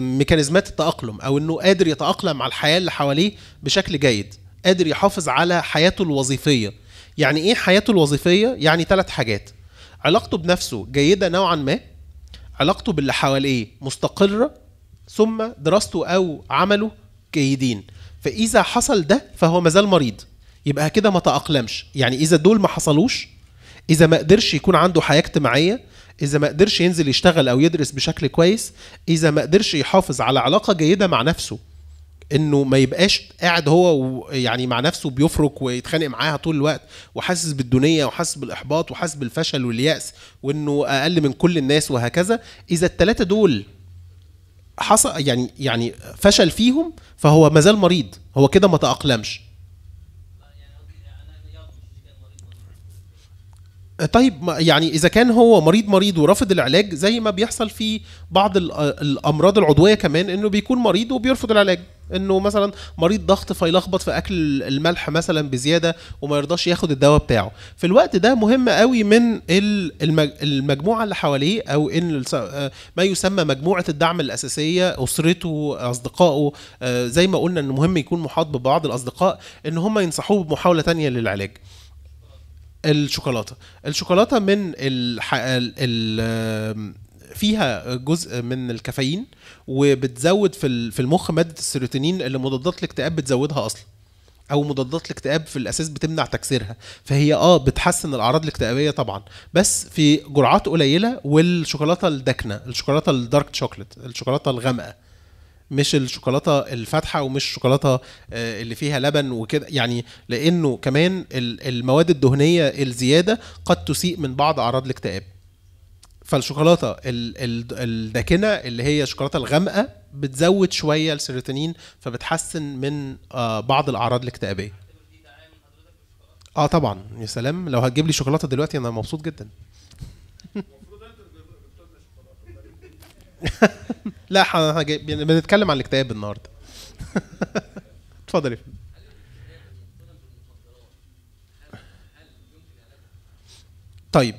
ميكانيزمات التاقلم او انه قادر يتاقلم على الحياه اللي حواليه بشكل جيد قادر يحافظ على حياته الوظيفيه يعني ايه حياته الوظيفيه يعني ثلاث حاجات علاقته بنفسه جيده نوعا ما علاقته باللي حواليه مستقره ثم دراسته أو عمله جيدين فإذا حصل ده فهو مازال مريض يبقى كده ما تأقلمش يعني إذا دول ما حصلوش إذا ما قدرش يكون عنده حياة اجتماعية إذا ما قدرش ينزل يشتغل أو يدرس بشكل كويس إذا ما قدرش يحافظ على علاقة جيدة مع نفسه انه ما يبقاش قاعد هو يعني مع نفسه بيفرك ويتخانق معاها طول الوقت وحاسس بالدنيا وحاسس بالاحباط وحاسس بالفشل والياس وانه اقل من كل الناس وهكذا اذا الثلاثه دول حصل يعني يعني فشل فيهم فهو مازال مريض هو كده ما تأقلمش طيب يعني اذا كان هو مريض مريض ورافض العلاج زي ما بيحصل في بعض الامراض العضويه كمان انه بيكون مريض وبيرفض العلاج انه مثلا مريض ضغط فيلخبط في اكل الملح مثلا بزياده وما يرضاش ياخد الدواء بتاعه في الوقت ده مهم قوي من المجموعه اللي حواليه او ان ما يسمى مجموعه الدعم الاساسيه اسرته اصدقائه آه، زي ما قلنا ان مهم يكون محاط ببعض الاصدقاء ان هم ينصحوه بمحاوله تانية للعلاج الشوكولاته الشوكولاته من الح... ال... فيها جزء من الكافيين وبتزود في في المخ ماده السيروتونين اللي مضادات الاكتئاب بتزودها اصلا او مضادات الاكتئاب في الاساس بتمنع تكسيرها فهي اه بتحسن الاعراض الاكتئابيه طبعا بس في جرعات قليله والشوكولاته الداكنه الشوكولاته الدارك شوكليت الشوكولاته الغامقه مش الشوكولاته الفاتحه ومش الشوكولاته آه، اللي فيها لبن وكده يعني لانه كمان المواد الدهنيه الزياده قد تسيء من بعض اعراض الاكتئاب فالشوكولاته ال ال الداكنه اللي هي الشوكولاته الغامقه بتزود شويه السيروتونين فبتحسن من آه، بعض الاعراض الاكتئابيه اه طبعا يا سلام لو هتجيب لي شوكولاته دلوقتي انا مبسوط جدا لا احنا بنتكلم عن الاكتئاب النهارده اتفضلي يا فندم طيب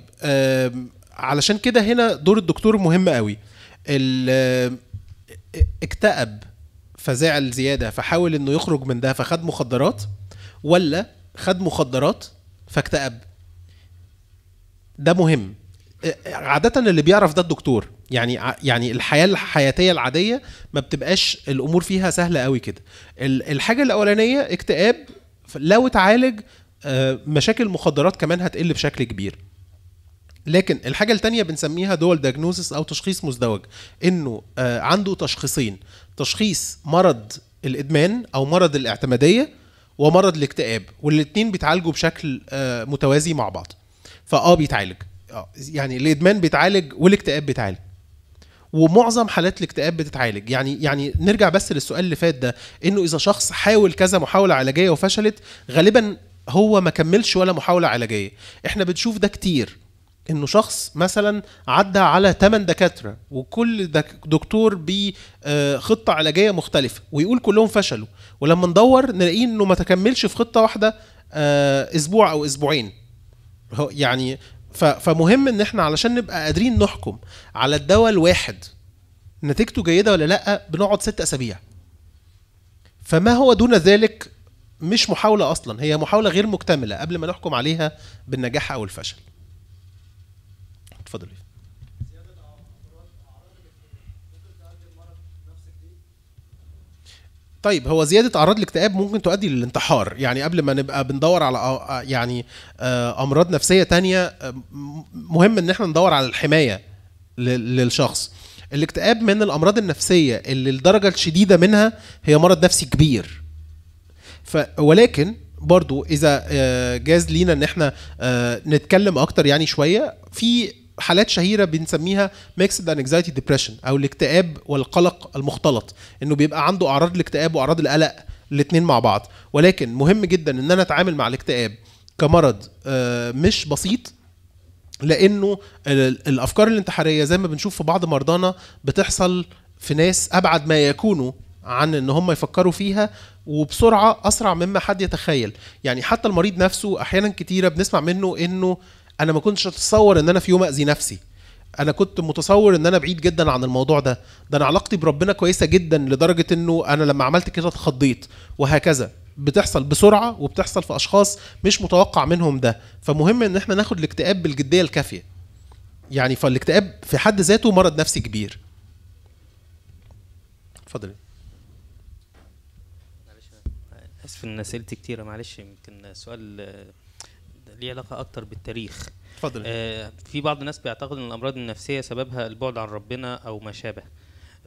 علشان كده هنا دور الدكتور مهم قوي اكتئب فزعل زياده فحاول انه يخرج من ده فخد مخدرات ولا خد مخدرات فاكتئب ده مهم عادة اللي بيعرف ده الدكتور يعني يعني الحياة الحياتية العادية ما بتبقاش الأمور فيها سهلة قوي كده الحاجة الأولانية اكتئاب لو اتعالج آه، مشاكل مخدرات كمان هتقل بشكل كبير لكن الحاجة التانية بنسميها دول دياجنوزس أو تشخيص مزدوج إنه آه، عنده تشخيصين تشخيص مرض الإدمان أو مرض الاعتمادية ومرض الاكتئاب والاتنين بيتعالجوا بشكل آه، متوازي مع بعض فأه بيتعالج آه، يعني الإدمان بيتعالج والاكتئاب بيتعالج ومعظم حالات الاكتئاب بتتعالج يعني يعني نرجع بس للسؤال اللي فات ده انه اذا شخص حاول كذا محاوله علاجيه وفشلت غالبا هو ما كملش ولا محاوله علاجيه احنا بنشوف ده كتير انه شخص مثلا عدى على 8 دكاتره وكل دكتور بخطه آه، علاجيه مختلفه ويقول كلهم فشلوا ولما ندور نلاقيه انه ما تكملش في خطه واحده آه، اسبوع او اسبوعين يعني فمهم ان احنا علشان نبقى قادرين نحكم على الدواء الواحد نتيجته جيده ولا لا بنقعد ست اسابيع فما هو دون ذلك مش محاوله اصلا هي محاوله غير مكتمله قبل ما نحكم عليها بالنجاح او الفشل اتفضلي طيب هو زيادة أعراض الاكتئاب ممكن تؤدي للانتحار يعني قبل ما نبقى بندور على يعني آه، أمراض نفسية تانية آه، مهم إن احنا ندور على الحماية للشخص الاكتئاب من الأمراض النفسية اللي الدرجة الشديدة منها هي مرض نفسي كبير ف ولكن برضو إذا آه، جاز لينا إن احنا نتكلم أكتر يعني شوية في حالات شهيره بنسميها ميكسد انكزايتي ديبريشن او الاكتئاب والقلق المختلط انه بيبقى عنده اعراض الاكتئاب واعراض القلق الاثنين مع بعض ولكن مهم جدا ان انا اتعامل مع الاكتئاب كمرض آه، مش بسيط لانه الافكار الانتحاريه زي ما بنشوف في بعض مرضانا بتحصل في ناس ابعد ما يكونوا عن ان هم يفكروا فيها وبسرعه اسرع مما حد يتخيل يعني حتى المريض نفسه احيانا كتيره بنسمع منه انه انا ما كنتش اتصور ان انا في يوم اذي نفسي انا كنت متصور ان انا بعيد جدا عن الموضوع ده ده انا علاقتي بربنا كويسه جدا لدرجه انه انا لما عملت كده اتخضيت وهكذا بتحصل بسرعه وبتحصل في اشخاص مش متوقع منهم ده فمهم ان احنا ناخد الاكتئاب بالجديه الكافيه يعني فالاكتئاب في حد ذاته مرض نفسي كبير اتفضل معلش اسف ان اسئلتي كتيره معلش يمكن سؤال ليه علاقه اكتر بالتاريخ اتفضل آه في بعض الناس بيعتقد ان الامراض النفسيه سببها البعد عن ربنا او ما شابه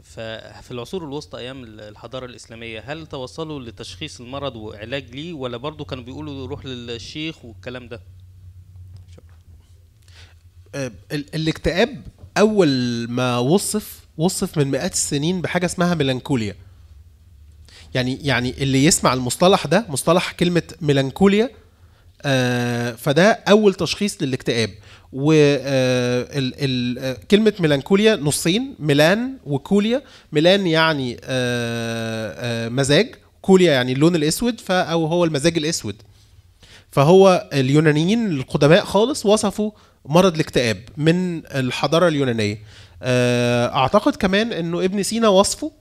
ففي العصور الوسطى ايام الحضاره الاسلاميه هل توصلوا لتشخيص المرض وعلاج ليه ولا برضه كانوا بيقولوا روح للشيخ والكلام ده آه، الاكتئاب اول ما وصف وصف من مئات السنين بحاجه اسمها ميلانكوليا يعني يعني اللي يسمع المصطلح ده مصطلح كلمه ميلانكوليا آه، فده اول تشخيص للاكتئاب وكلمة آه، آه، ميلانكوليا نصين ميلان وكوليا ميلان يعني مزاج كوليا يعني اللون الاسود أو هو المزاج الاسود فهو اليونانيين القدماء خالص وصفوا مرض الاكتئاب من الحضارة اليونانية اعتقد كمان انه ابن سينا وصفه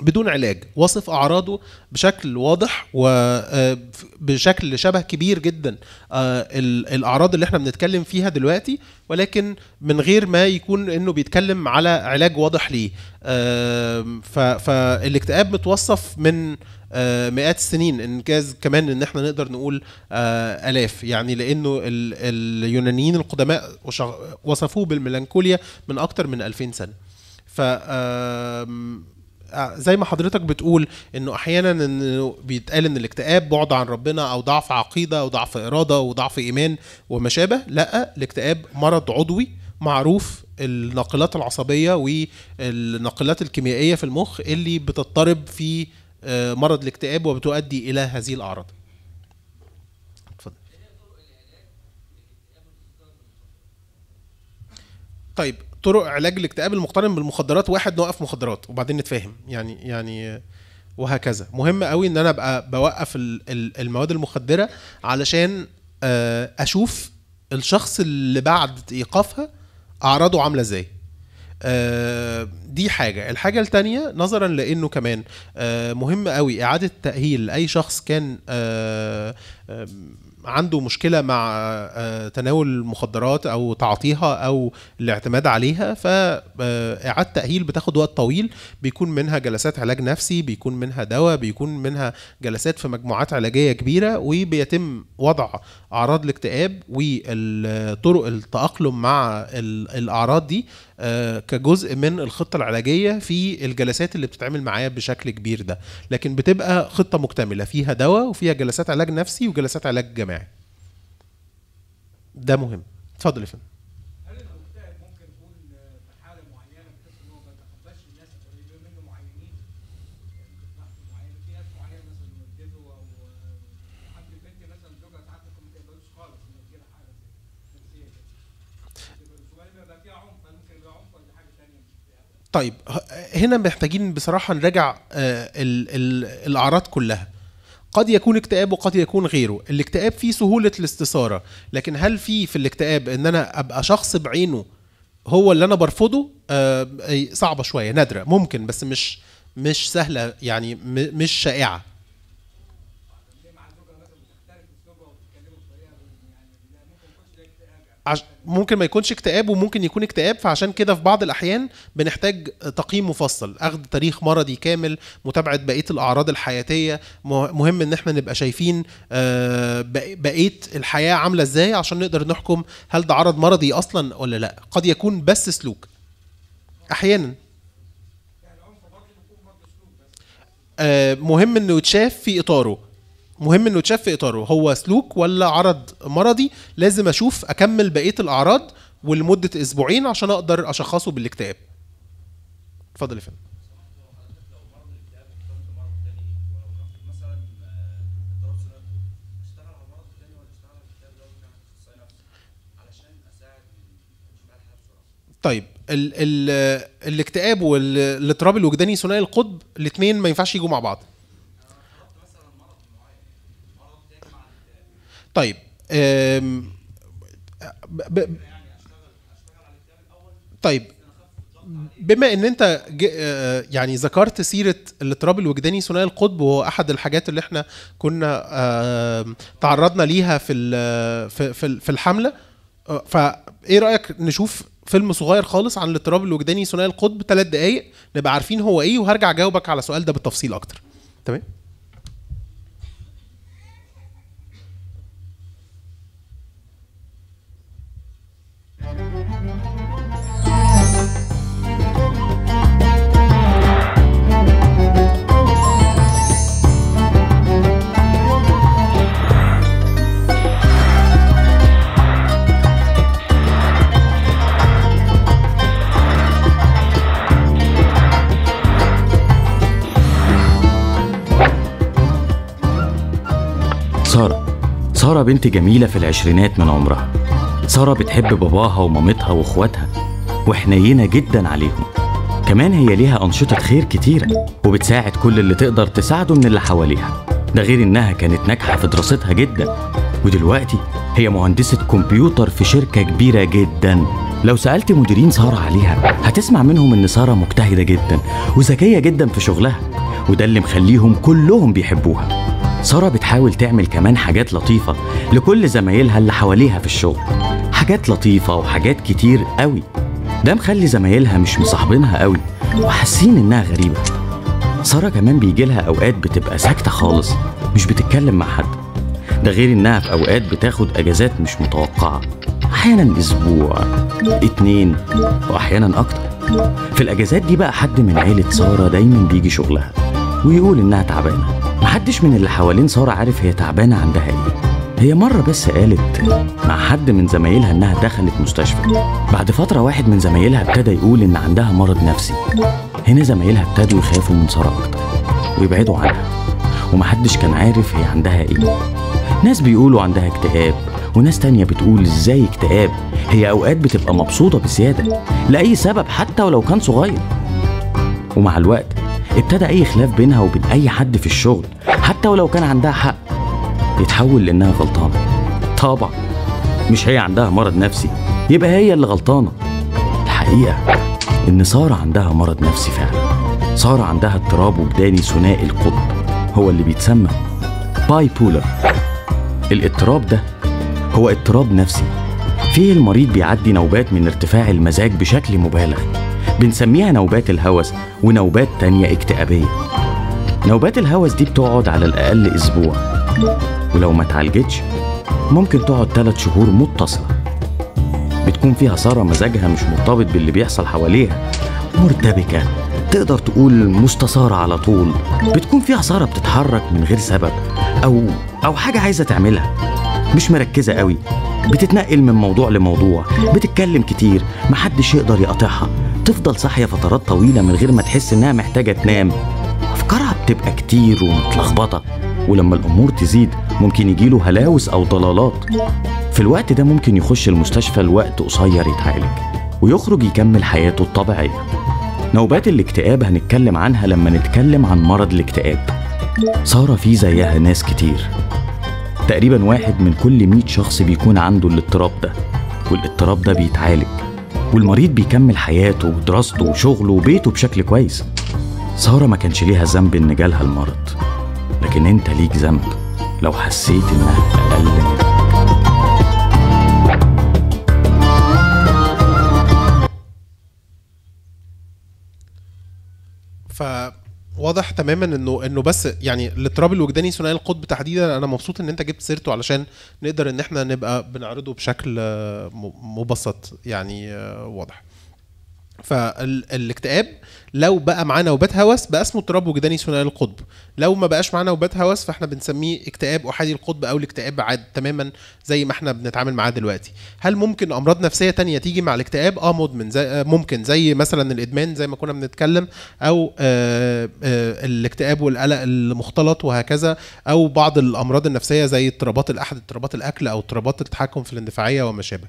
بدون علاج وصف اعراضه بشكل واضح وبشكل آه، شبه كبير جدا آه، الاعراض اللي احنا بنتكلم فيها دلوقتي ولكن من غير ما يكون انه بيتكلم على علاج واضح ليه فالاكتئاب متوصف من آه، مئات السنين انجاز كمان ان احنا نقدر نقول الاف يعني لانه اليونانيين القدماء وصفوه بالميلانكوليا من اكتر من 2000 سنه ف آه، زي ما حضرتك بتقول انه احيانا انه بيتقال ان الاكتئاب بعد عن ربنا او ضعف عقيده او ضعف اراده وضعف ايمان وما شابه لا الاكتئاب مرض عضوي معروف الناقلات العصبيه والناقلات الكيميائيه في المخ اللي بتضطرب في آه، مرض الاكتئاب وبتؤدي الى هذه الاعراض طيب طرق علاج الاكتئاب المقترن بالمخدرات واحد نوقف مخدرات وبعدين نتفاهم يعني يعني وهكذا مهم قوي ان انا ابقى بوقف المواد المخدره علشان آه، اشوف الشخص اللي بعد ايقافها اعراضه عامله ازاي آه، دي حاجة الحاجة الثانية نظرا لأنه كمان آه، مهم قوي إعادة تأهيل أي شخص كان عنده مشكله مع آه، آه، تناول المخدرات او تعاطيها او الاعتماد عليها فاعاده آه، تاهيل بتاخد وقت طويل بيكون منها جلسات علاج نفسي بيكون منها دواء بيكون منها جلسات في مجموعات علاجيه كبيره وبيتم وضع اعراض الاكتئاب وطرق التاقلم مع الاعراض دي آه، كجزء من الخطه العلاجيه في الجلسات اللي بتتعمل معايا بشكل كبير ده لكن بتبقى خطه مكتمله فيها دواء وفيها جلسات علاج نفسي وجلسات علاج جماعي ده مهم اتفضل يا فندم طيب هنا محتاجين بصراحة نراجع الـ آه، الـ الأعراض كلها قد يكون اكتئاب وقد يكون غيره الاكتئاب فيه سهولة الاستثارة لكن هل في في الاكتئاب ان انا ابقى شخص بعينه هو اللي انا برفضه آه صعبة شوية نادرة ممكن بس مش مش سهلة يعني مش شائعة عش... ممكن ما يكونش اكتئاب وممكن يكون اكتئاب فعشان كده في بعض الاحيان بنحتاج تقييم مفصل اخذ تاريخ مرضي كامل متابعه بقيه الاعراض الحياتيه مهم ان احنا نبقى شايفين آه، بقيه الحياه عامله ازاي عشان نقدر نحكم هل ده عرض مرضي اصلا ولا لا قد يكون بس سلوك احيانا آه، مهم انه يتشاف في اطاره مهم انه يتشاف في اطاره هو سلوك ولا عرض مرضي لازم اشوف اكمل بقيه الاعراض ولمده اسبوعين عشان اقدر اشخصه بالاكتئاب اتفضل يا فندم طيب الاكتئاب والاضطراب الوجداني ثنائي القطب الاثنين ما ينفعش يجوا مع بعض طيب ب... طيب بما ان انت آه، يعني ذكرت سيره الاضطراب الوجداني ثنائي القطب وهو احد الحاجات اللي احنا كنا تعرضنا ليها في في الحمله آه، فايه رايك نشوف فيلم صغير خالص عن الاضطراب الوجداني ثنائي القطب ثلاث دقائق نبقى عارفين هو ايه وهرجع اجاوبك على السؤال ده بالتفصيل اكتر تمام سارة سارة بنت جميلة في العشرينات من عمرها سارة بتحب باباها ومامتها واخواتها وحنينة جدا عليهم كمان هي ليها أنشطة خير كتيرة وبتساعد كل اللي تقدر تساعده من اللي حواليها ده غير إنها كانت ناجحة في دراستها جدا ودلوقتي هي مهندسة كمبيوتر في شركة كبيرة جدا لو سألت مديرين سارة عليها هتسمع منهم إن سارة مجتهدة جدا وذكية جدا في شغلها وده اللي مخليهم كلهم بيحبوها سارة بتحاول تعمل كمان حاجات لطيفة لكل زمايلها اللي حواليها في الشغل حاجات لطيفة وحاجات كتير قوي ده مخلي زمايلها مش مصاحبينها قوي وحاسين إنها غريبة سارة كمان بيجيلها أوقات بتبقى ساكتة خالص مش بتتكلم مع حد ده غير إنها في أوقات بتاخد أجازات مش متوقعة أحيانا أسبوع اتنين وأحيانا أكتر في الأجازات دي بقى حد من عيلة سارة دايما بيجي شغلها ويقول إنها تعبانة محدش من اللي حوالين سارة عارف هي تعبانة عندها ايه هي مرة بس قالت مع حد من زمايلها إنها دخلت مستشفى بعد فترة واحد من زمايلها ابتدى يقول إن عندها مرض نفسي هنا زمايلها ابتدوا يخافوا من سارة أكتر ويبعدوا عنها ومحدش كان عارف هي عندها إيه ناس بيقولوا عندها اكتئاب وناس تانية بتقول إزاي اكتئاب هي أوقات بتبقى مبسوطة بزيادة لأي سبب حتى ولو كان صغير ومع الوقت ابتدى أي خلاف بينها وبين أي حد في الشغل حتى ولو كان عندها حق يتحول لأنها غلطانة طبعا مش هي عندها مرض نفسي يبقى هي اللي غلطانة الحقيقة إن سارة عندها مرض نفسي فعلا سارة عندها اضطراب وجداني ثنائي القطب هو اللي بيتسمى باي بولر الاضطراب ده هو اضطراب نفسي فيه المريض بيعدي نوبات من ارتفاع المزاج بشكل مبالغ بنسميها نوبات الهوس ونوبات تانية اكتئابية نوبات الهوس دي بتقعد على الأقل أسبوع ولو ما اتعالجتش ممكن تقعد ثلاث شهور متصلة بتكون فيها سارة مزاجها مش مرتبط باللي بيحصل حواليها مرتبكة تقدر تقول مستسارة على طول بتكون فيها سارة بتتحرك من غير سبب أو أو حاجة عايزة تعملها مش مركزة قوي بتتنقل من موضوع لموضوع بتتكلم كتير محدش يقدر يقاطعها بتفضل صاحية فترات طويلة من غير ما تحس إنها محتاجة تنام أفكارها بتبقى كتير ومتلخبطة ولما الأمور تزيد ممكن يجيله هلاوس أو ضلالات في الوقت ده ممكن يخش المستشفى لوقت قصير يتعالج ويخرج يكمل حياته الطبيعية نوبات الاكتئاب هنتكلم عنها لما نتكلم عن مرض الاكتئاب صار في زيها ناس كتير تقريبا واحد من كل 100 شخص بيكون عنده الاضطراب ده والاضطراب ده بيتعالج والمريض بيكمل حياته ودراسته وشغله وبيته بشكل كويس سارة ما كانش ليها ذنب إن جالها المرض لكن أنت ليك ذنب لو حسيت إنها أقل ف واضح تماما انه انه بس يعني الاضطراب الوجداني ثنائي القطب تحديدا انا مبسوط ان انت جبت سيرته علشان نقدر ان احنا نبقى بنعرضه بشكل مبسط يعني آه، واضح فالاكتئاب لو بقى معاه نوبات هوس بقى اسمه اضطراب وجداني ثنائي القطب لو ما بقاش معاه نوبات هوس فاحنا بنسميه اكتئاب احادي القطب او الاكتئاب عاد تماما زي ما احنا بنتعامل معاه دلوقتي هل ممكن امراض نفسيه تانية تيجي مع الاكتئاب اه مدمن زي آه، ممكن زي مثلا الادمان زي ما كنا بنتكلم او آه، آه، الاكتئاب والقلق المختلط وهكذا او بعض الامراض النفسيه زي اضطرابات الاحد اضطرابات الاكل او اضطرابات التحكم في الاندفاعيه وما شابه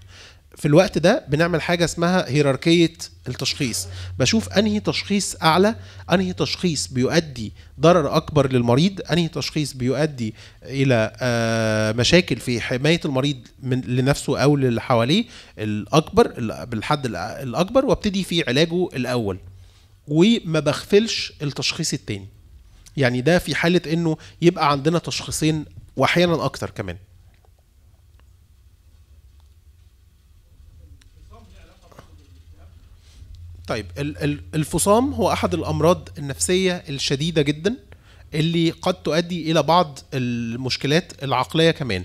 في الوقت ده بنعمل حاجه اسمها هيراركيه التشخيص بشوف انهي تشخيص اعلى انهي تشخيص بيؤدي ضرر اكبر للمريض انهي تشخيص بيؤدي الى آه، مشاكل في حمايه المريض من لنفسه او للي حواليه الاكبر بالحد الاكبر وابتدي في علاجه الاول وما بخفلش التشخيص التاني يعني ده في حاله انه يبقى عندنا تشخيصين واحيانا اكتر كمان طيب الفصام هو احد الامراض النفسيه الشديده جدا اللي قد تؤدي الى بعض المشكلات العقليه كمان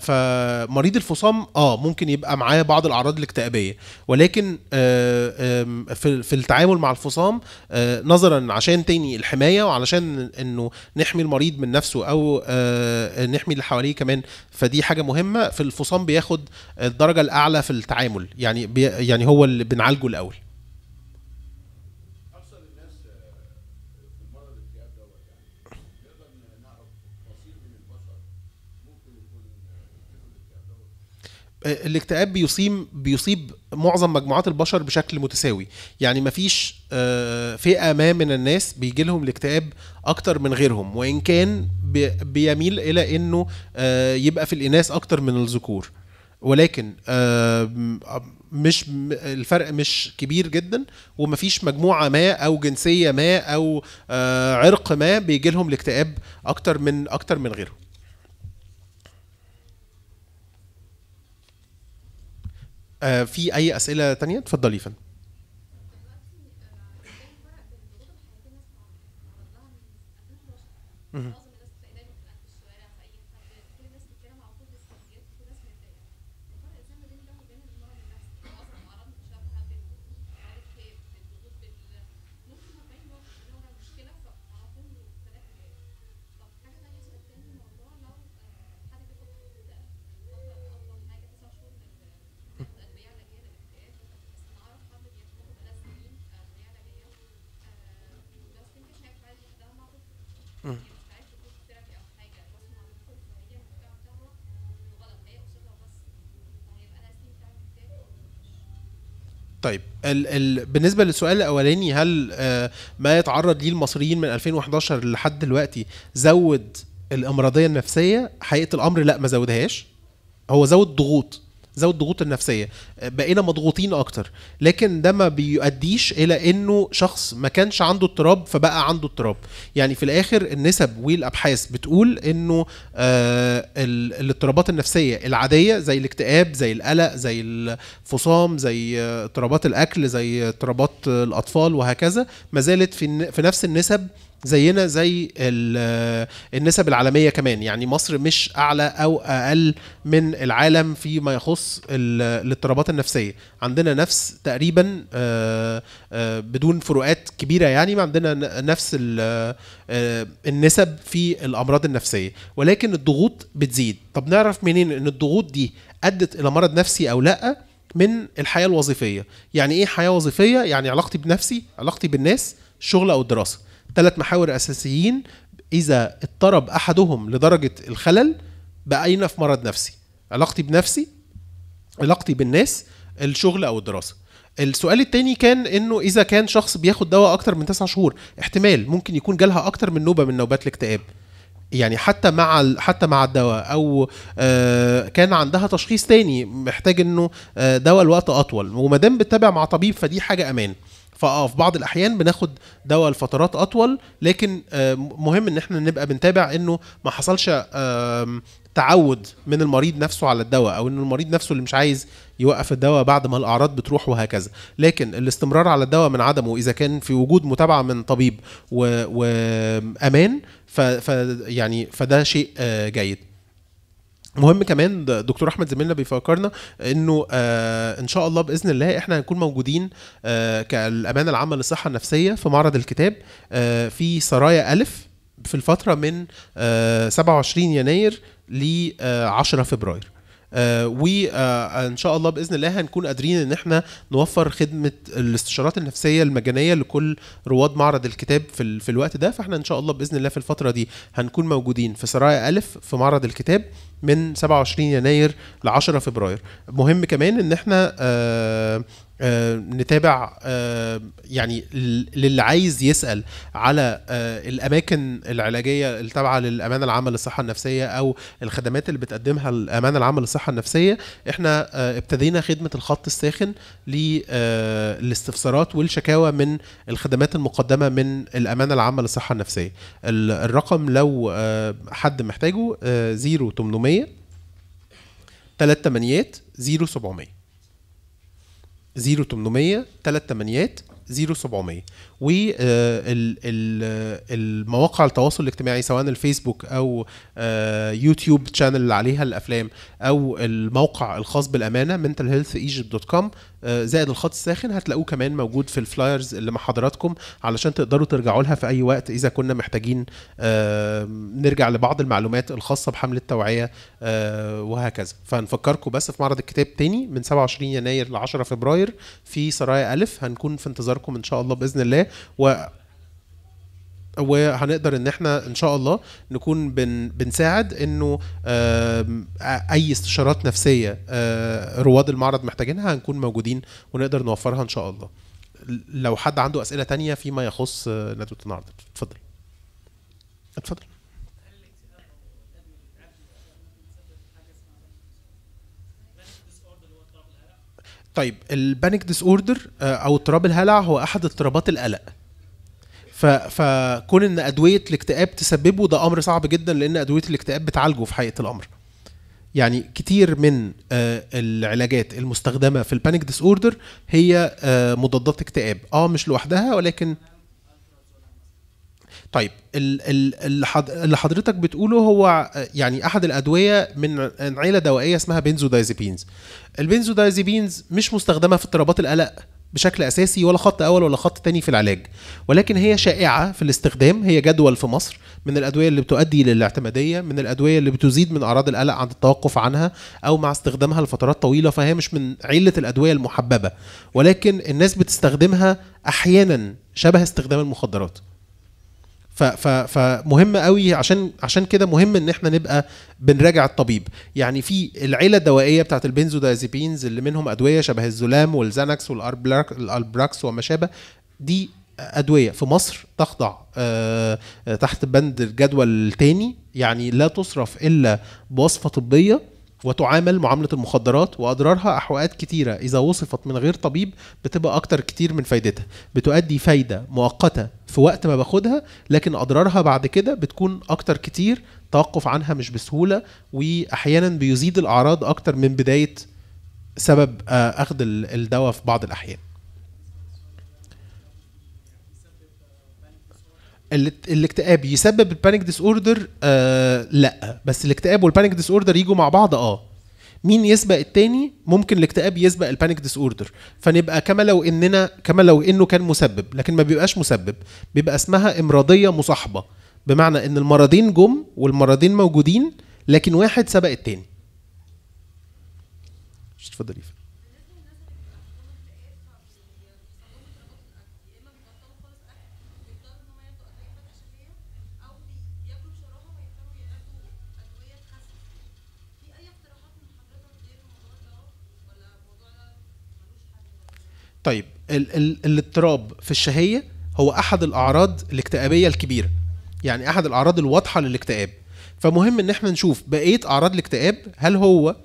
فمريض الفصام اه ممكن يبقى معاه بعض الاعراض الاكتئابيه ولكن آه، في التعامل مع الفصام آه، نظرا عشان تاني الحمايه وعلشان انه نحمي المريض من نفسه او آه، نحمي اللي حواليه كمان فدي حاجه مهمه في الفصام بياخد الدرجه الاعلى في التعامل يعني يعني هو اللي بنعالجه الاول الاكتئاب بيصيب بيصيب معظم مجموعات البشر بشكل متساوي يعني مفيش آه، فئه ما من الناس بيجي لهم الاكتئاب اكتر من غيرهم وان كان بيميل الى انه آه، يبقى في الاناث اكتر من الذكور ولكن آه، مش الفرق مش كبير جدا ومفيش مجموعه ما او جنسيه ما او عرق ما بيجي لهم الاكتئاب اكتر من اكتر من غيرهم آه في اي اسئله تانية اتفضلي يا فندم آه، طيب ال ال بالنسبه للسؤال الاولاني هل آه، ما يتعرض ليه المصريين من 2011 لحد دلوقتي زود الامراضيه النفسيه حقيقه الامر لا ما زودهاش هو زود ضغوط زود الضغوط النفسيه بقينا مضغوطين اكتر لكن ده ما بيؤديش الى انه شخص ما كانش عنده اضطراب فبقى عنده اضطراب يعني في الاخر النسب والابحاث بتقول انه آه الاضطرابات النفسيه العاديه زي الاكتئاب زي القلق زي الفصام زي اضطرابات الاكل زي اضطرابات الاطفال وهكذا ما زالت في, في نفس النسب زينا زي النسب العالميه كمان يعني مصر مش اعلى او اقل من العالم فيما يخص الاضطرابات النفسيه عندنا نفس تقريبا آه، آه، بدون فروقات كبيره يعني عندنا نفس آه، النسب في الامراض النفسيه ولكن الضغوط بتزيد طب نعرف منين ان الضغوط دي ادت الى مرض نفسي او لا من الحياه الوظيفيه يعني ايه حياه وظيفيه يعني علاقتي بنفسي علاقتي بالناس الشغل او الدراسه ثلاث محاور اساسيين اذا اضطرب احدهم لدرجه الخلل بقينا في مرض نفسي علاقتي بنفسي علاقتي بالناس الشغل او الدراسه السؤال التاني كان انه اذا كان شخص بياخد دواء اكتر من تسعة شهور احتمال ممكن يكون جالها اكتر من نوبه من نوبات الاكتئاب يعني حتى مع حتى مع الدواء او آه، كان عندها تشخيص تاني محتاج انه آه، دواء لوقت اطول وما دام بتتابع مع طبيب فدي حاجه امان فاه في بعض الاحيان بناخد دواء لفترات اطول لكن آه، مهم ان احنا نبقى بنتابع انه ما حصلش تعود من المريض نفسه على الدواء او ان المريض نفسه اللي مش عايز يوقف الدواء بعد ما الاعراض بتروح وهكذا لكن الاستمرار على الدواء من عدمه اذا كان في وجود متابعه من طبيب وامان ف... ف يعني فده شيء آه، جيد مهم كمان دكتور احمد زميلنا بيفكرنا انه آه ان شاء الله باذن الله احنا هنكون موجودين آه كالامانه العامه للصحه النفسيه في معرض الكتاب آه في سرايا الف في الفتره من آه 27 يناير ل آه 10 فبراير آه وان آه، شاء الله باذن الله هنكون قادرين ان احنا نوفر خدمه الاستشارات النفسيه المجانيه لكل رواد معرض الكتاب في, ال... في الوقت ده فاحنا ان شاء الله باذن الله في الفتره دي هنكون موجودين في سرايا الف في معرض الكتاب من 27 يناير ل 10 فبراير مهم كمان ان احنا آه، آه، نتابع آه، يعني للي عايز يسال على آه، الاماكن العلاجيه التابعه للامانه العامه للصحه النفسيه او الخدمات اللي بتقدمها الامانه العامه للصحه النفسيه احنا ابتدينا خدمه الخط الساخن للاستفسارات والشكاوى من الخدمات المقدمه من الامانه العامه للصحه النفسيه الرقم لو حد محتاجه 0800 3 8 0700 0800 3 8 0700 والمواقع آه، التواصل الاجتماعي سواء الفيسبوك او آه، يوتيوب تشانل اللي عليها الافلام او الموقع الخاص بالامانه mentalhealthegypt.com آه، زائد الخط الساخن هتلاقوه كمان موجود في الفلايرز اللي مع حضراتكم علشان تقدروا ترجعوا لها في اي وقت اذا كنا محتاجين نرجع لبعض المعلومات الخاصه بحمله التوعيه وهكذا فنفكركم بس في معرض الكتاب تاني من 27 يناير ل 10 فبراير في سرايا الف هنكون في انتظاركم ان شاء الله باذن الله معاه و وهنقدر ان احنا ان شاء الله نكون بن بنساعد انه اي استشارات نفسيه رواد المعرض محتاجينها هنكون موجودين ونقدر نوفرها ان شاء الله لو حد عنده اسئله تانية فيما يخص ندوه النهارده اتفضل اتفضل طيب البانيك ديس اوردر او اضطراب الهلع هو احد اضطرابات القلق فكون ان ادويه الاكتئاب تسببه ده امر صعب جدا لان ادويه الاكتئاب بتعالجه في حقيقه الامر يعني كتير من آه، العلاجات المستخدمه في البانيك ديس اوردر هي آه، مضادات اكتئاب اه مش لوحدها ولكن طيب اللي حضرتك بتقوله هو يعني احد الادويه من عيله دوائيه اسمها بنزودايزيبينز البنزودايزيبينز مش مستخدمه في اضطرابات القلق بشكل اساسي ولا خط اول ولا خط تاني في العلاج ولكن هي شائعه في الاستخدام هي جدول في مصر من الادويه اللي بتؤدي للاعتماديه من الادويه اللي بتزيد من اعراض القلق عند التوقف عنها او مع استخدامها لفترات طويله فهي مش من عله الادويه المحببه ولكن الناس بتستخدمها احيانا شبه استخدام المخدرات فمهم قوي عشان عشان كده مهم ان احنا نبقى بنراجع الطبيب يعني في العيله الدوائيه بتاعت البنزودايازيبينز اللي منهم ادويه شبه الزلام والزانكس والالبراكس وما شابه دي ادويه في مصر تخضع آه، تحت بند الجدول الثاني يعني لا تصرف الا بوصفه طبيه وتعامل معامله المخدرات واضرارها احوقات كتيره اذا وصفت من غير طبيب بتبقى اكتر كتير من فايدتها بتؤدي فايده مؤقته في وقت ما باخدها لكن اضرارها بعد كده بتكون اكتر كتير توقف عنها مش بسهوله واحيانا بيزيد الاعراض اكتر من بدايه سبب آه، اخذ الدواء في بعض الاحيان الاكتئاب يسبب البانيك ديس اوردر آه لا بس الاكتئاب والبانيك ديس اوردر يجوا مع بعض اه مين يسبق التاني ممكن الاكتئاب يسبق البانيك ديس اوردر فنبقى كما لو اننا كما لو انه كان مسبب لكن ما بيبقاش مسبب بيبقى اسمها امراضيه مصاحبه بمعنى ان المرضين جم والمرضين موجودين لكن واحد سبق التاني اتفضل يا طيب ال- ال- الاضطراب في الشهيه هو احد الاعراض الاكتئابيه الكبيره يعني احد الاعراض الواضحه للاكتئاب فمهم ان احنا نشوف بقيه اعراض الاكتئاب هل هو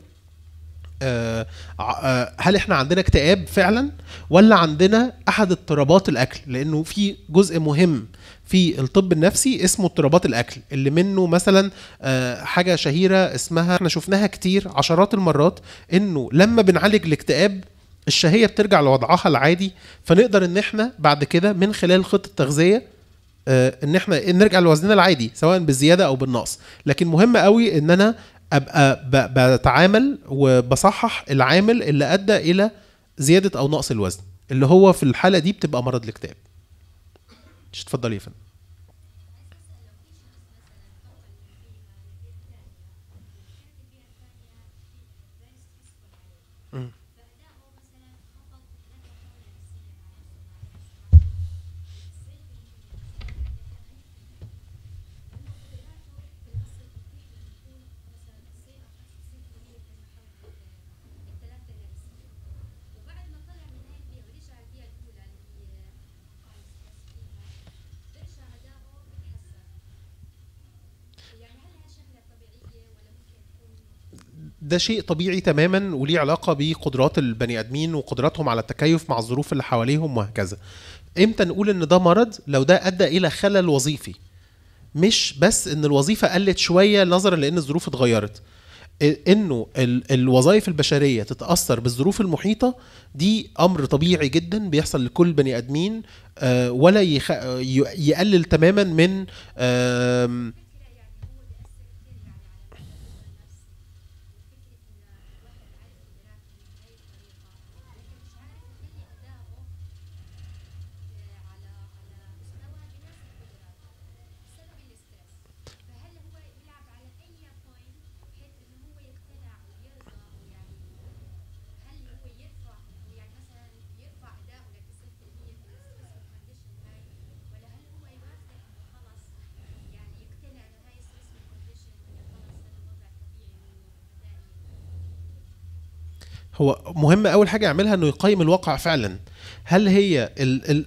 آه، آه، هل احنا عندنا اكتئاب فعلا ولا عندنا احد اضطرابات الاكل لانه في جزء مهم في الطب النفسي اسمه اضطرابات الاكل اللي منه مثلا آه، حاجه شهيره اسمها احنا شفناها كتير عشرات المرات انه لما بنعالج الاكتئاب الشهيه بترجع لوضعها العادي فنقدر ان احنا بعد كده من خلال خطه التغذيه آه، ان احنا نرجع لوزننا العادي سواء بالزياده او بالنقص لكن مهم قوي ان انا ابقى بتعامل وبصحح العامل اللي ادى الى زياده او نقص الوزن اللي هو في الحاله دي بتبقى مرض الاكتئاب اتفضلي يا فندم ده شيء طبيعي تماما وليه علاقه بقدرات البني ادمين وقدراتهم على التكيف مع الظروف اللي حواليهم وهكذا امتى نقول ان ده مرض لو ده ادى الى خلل وظيفي مش بس ان الوظيفه قلت شويه نظرا لان الظروف اتغيرت انه الوظائف البشريه تتاثر بالظروف المحيطه دي امر طبيعي جدا بيحصل لكل بني ادمين آه، ولا يقلل تماما من هو مهم اول حاجه يعملها انه يقيم الواقع فعلا هل هي ال ال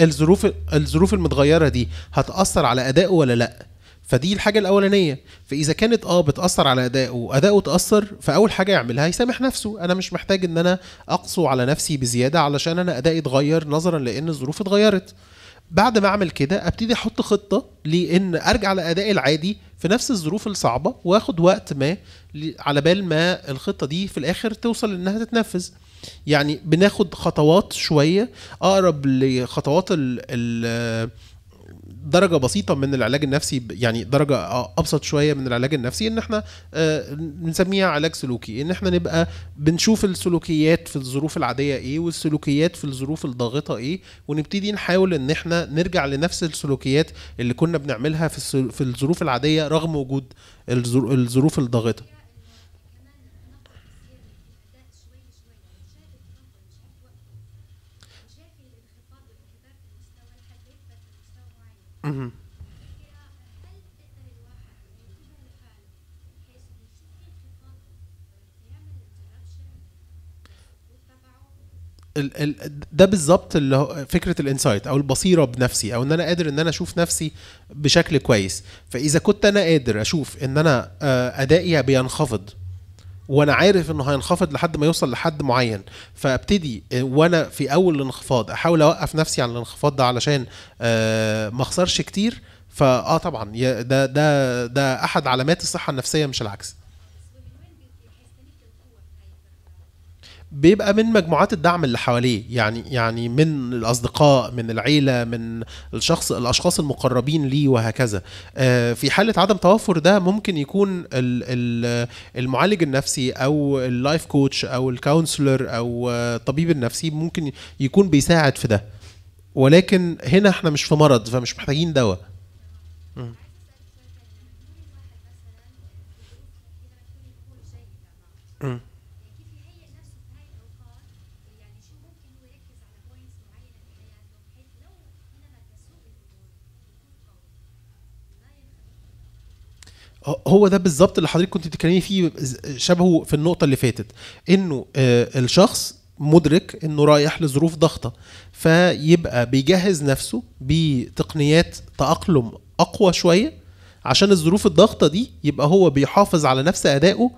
الظروف الظروف المتغيره دي هتاثر على ادائه ولا لا فدي الحاجة الأولانية فإذا كانت اه بتأثر على أدائه وادائه تأثر فأول حاجة يعملها يسامح نفسه أنا مش محتاج إن أنا أقسو على نفسي بزيادة علشان أنا أدائي اتغير نظرا لأن الظروف اتغيرت بعد ما اعمل كده ابتدي احط خطه لان ارجع لادائي العادي في نفس الظروف الصعبه واخد وقت ما على بال ما الخطه دي في الاخر توصل انها تتنفذ يعني بناخد خطوات شويه اقرب لخطوات ال درجه بسيطه من العلاج النفسي يعني درجه ابسط شويه من العلاج النفسي ان احنا بنسميها آه، علاج سلوكي ان احنا نبقى بنشوف السلوكيات في الظروف العاديه ايه والسلوكيات في الظروف الضاغطه ايه ونبتدي نحاول ان احنا نرجع لنفس السلوكيات اللي كنا بنعملها في الظروف العاديه رغم وجود الظروف الضاغطه Mm-hmm. ال ال ده بالظبط اللي هو فكره الانسايت او البصيره بنفسي او ان انا قادر ان انا اشوف نفسي بشكل كويس فاذا كنت انا قادر اشوف ان انا آه، ادائي بينخفض وانا عارف انه هينخفض لحد ما يوصل لحد معين فابتدي وانا في اول الانخفاض احاول اوقف نفسي عن الانخفاض ده علشان آه، ما اخسرش كتير فاه طبعا ده ده ده احد علامات الصحه النفسيه مش العكس بيبقى من مجموعات الدعم اللي حواليه يعني يعني من الاصدقاء من العيله من الشخص الاشخاص المقربين ليه وهكذا آه، في حاله عدم توفر ده ممكن يكون المعالج النفسي او اللايف كوتش او الكونسلر او آه، الطبيب النفسي ممكن يكون بيساعد في ده ولكن هنا احنا مش في مرض فمش محتاجين دواء هو ده بالظبط اللي حضرتك كنت بتتكلمي فيه شبهه في النقطه اللي فاتت انه آه، الشخص مدرك انه رايح لظروف ضغطه فيبقى بيجهز نفسه بتقنيات تاقلم اقوى شويه عشان الظروف الضغطه دي يبقى هو بيحافظ على نفس ادائه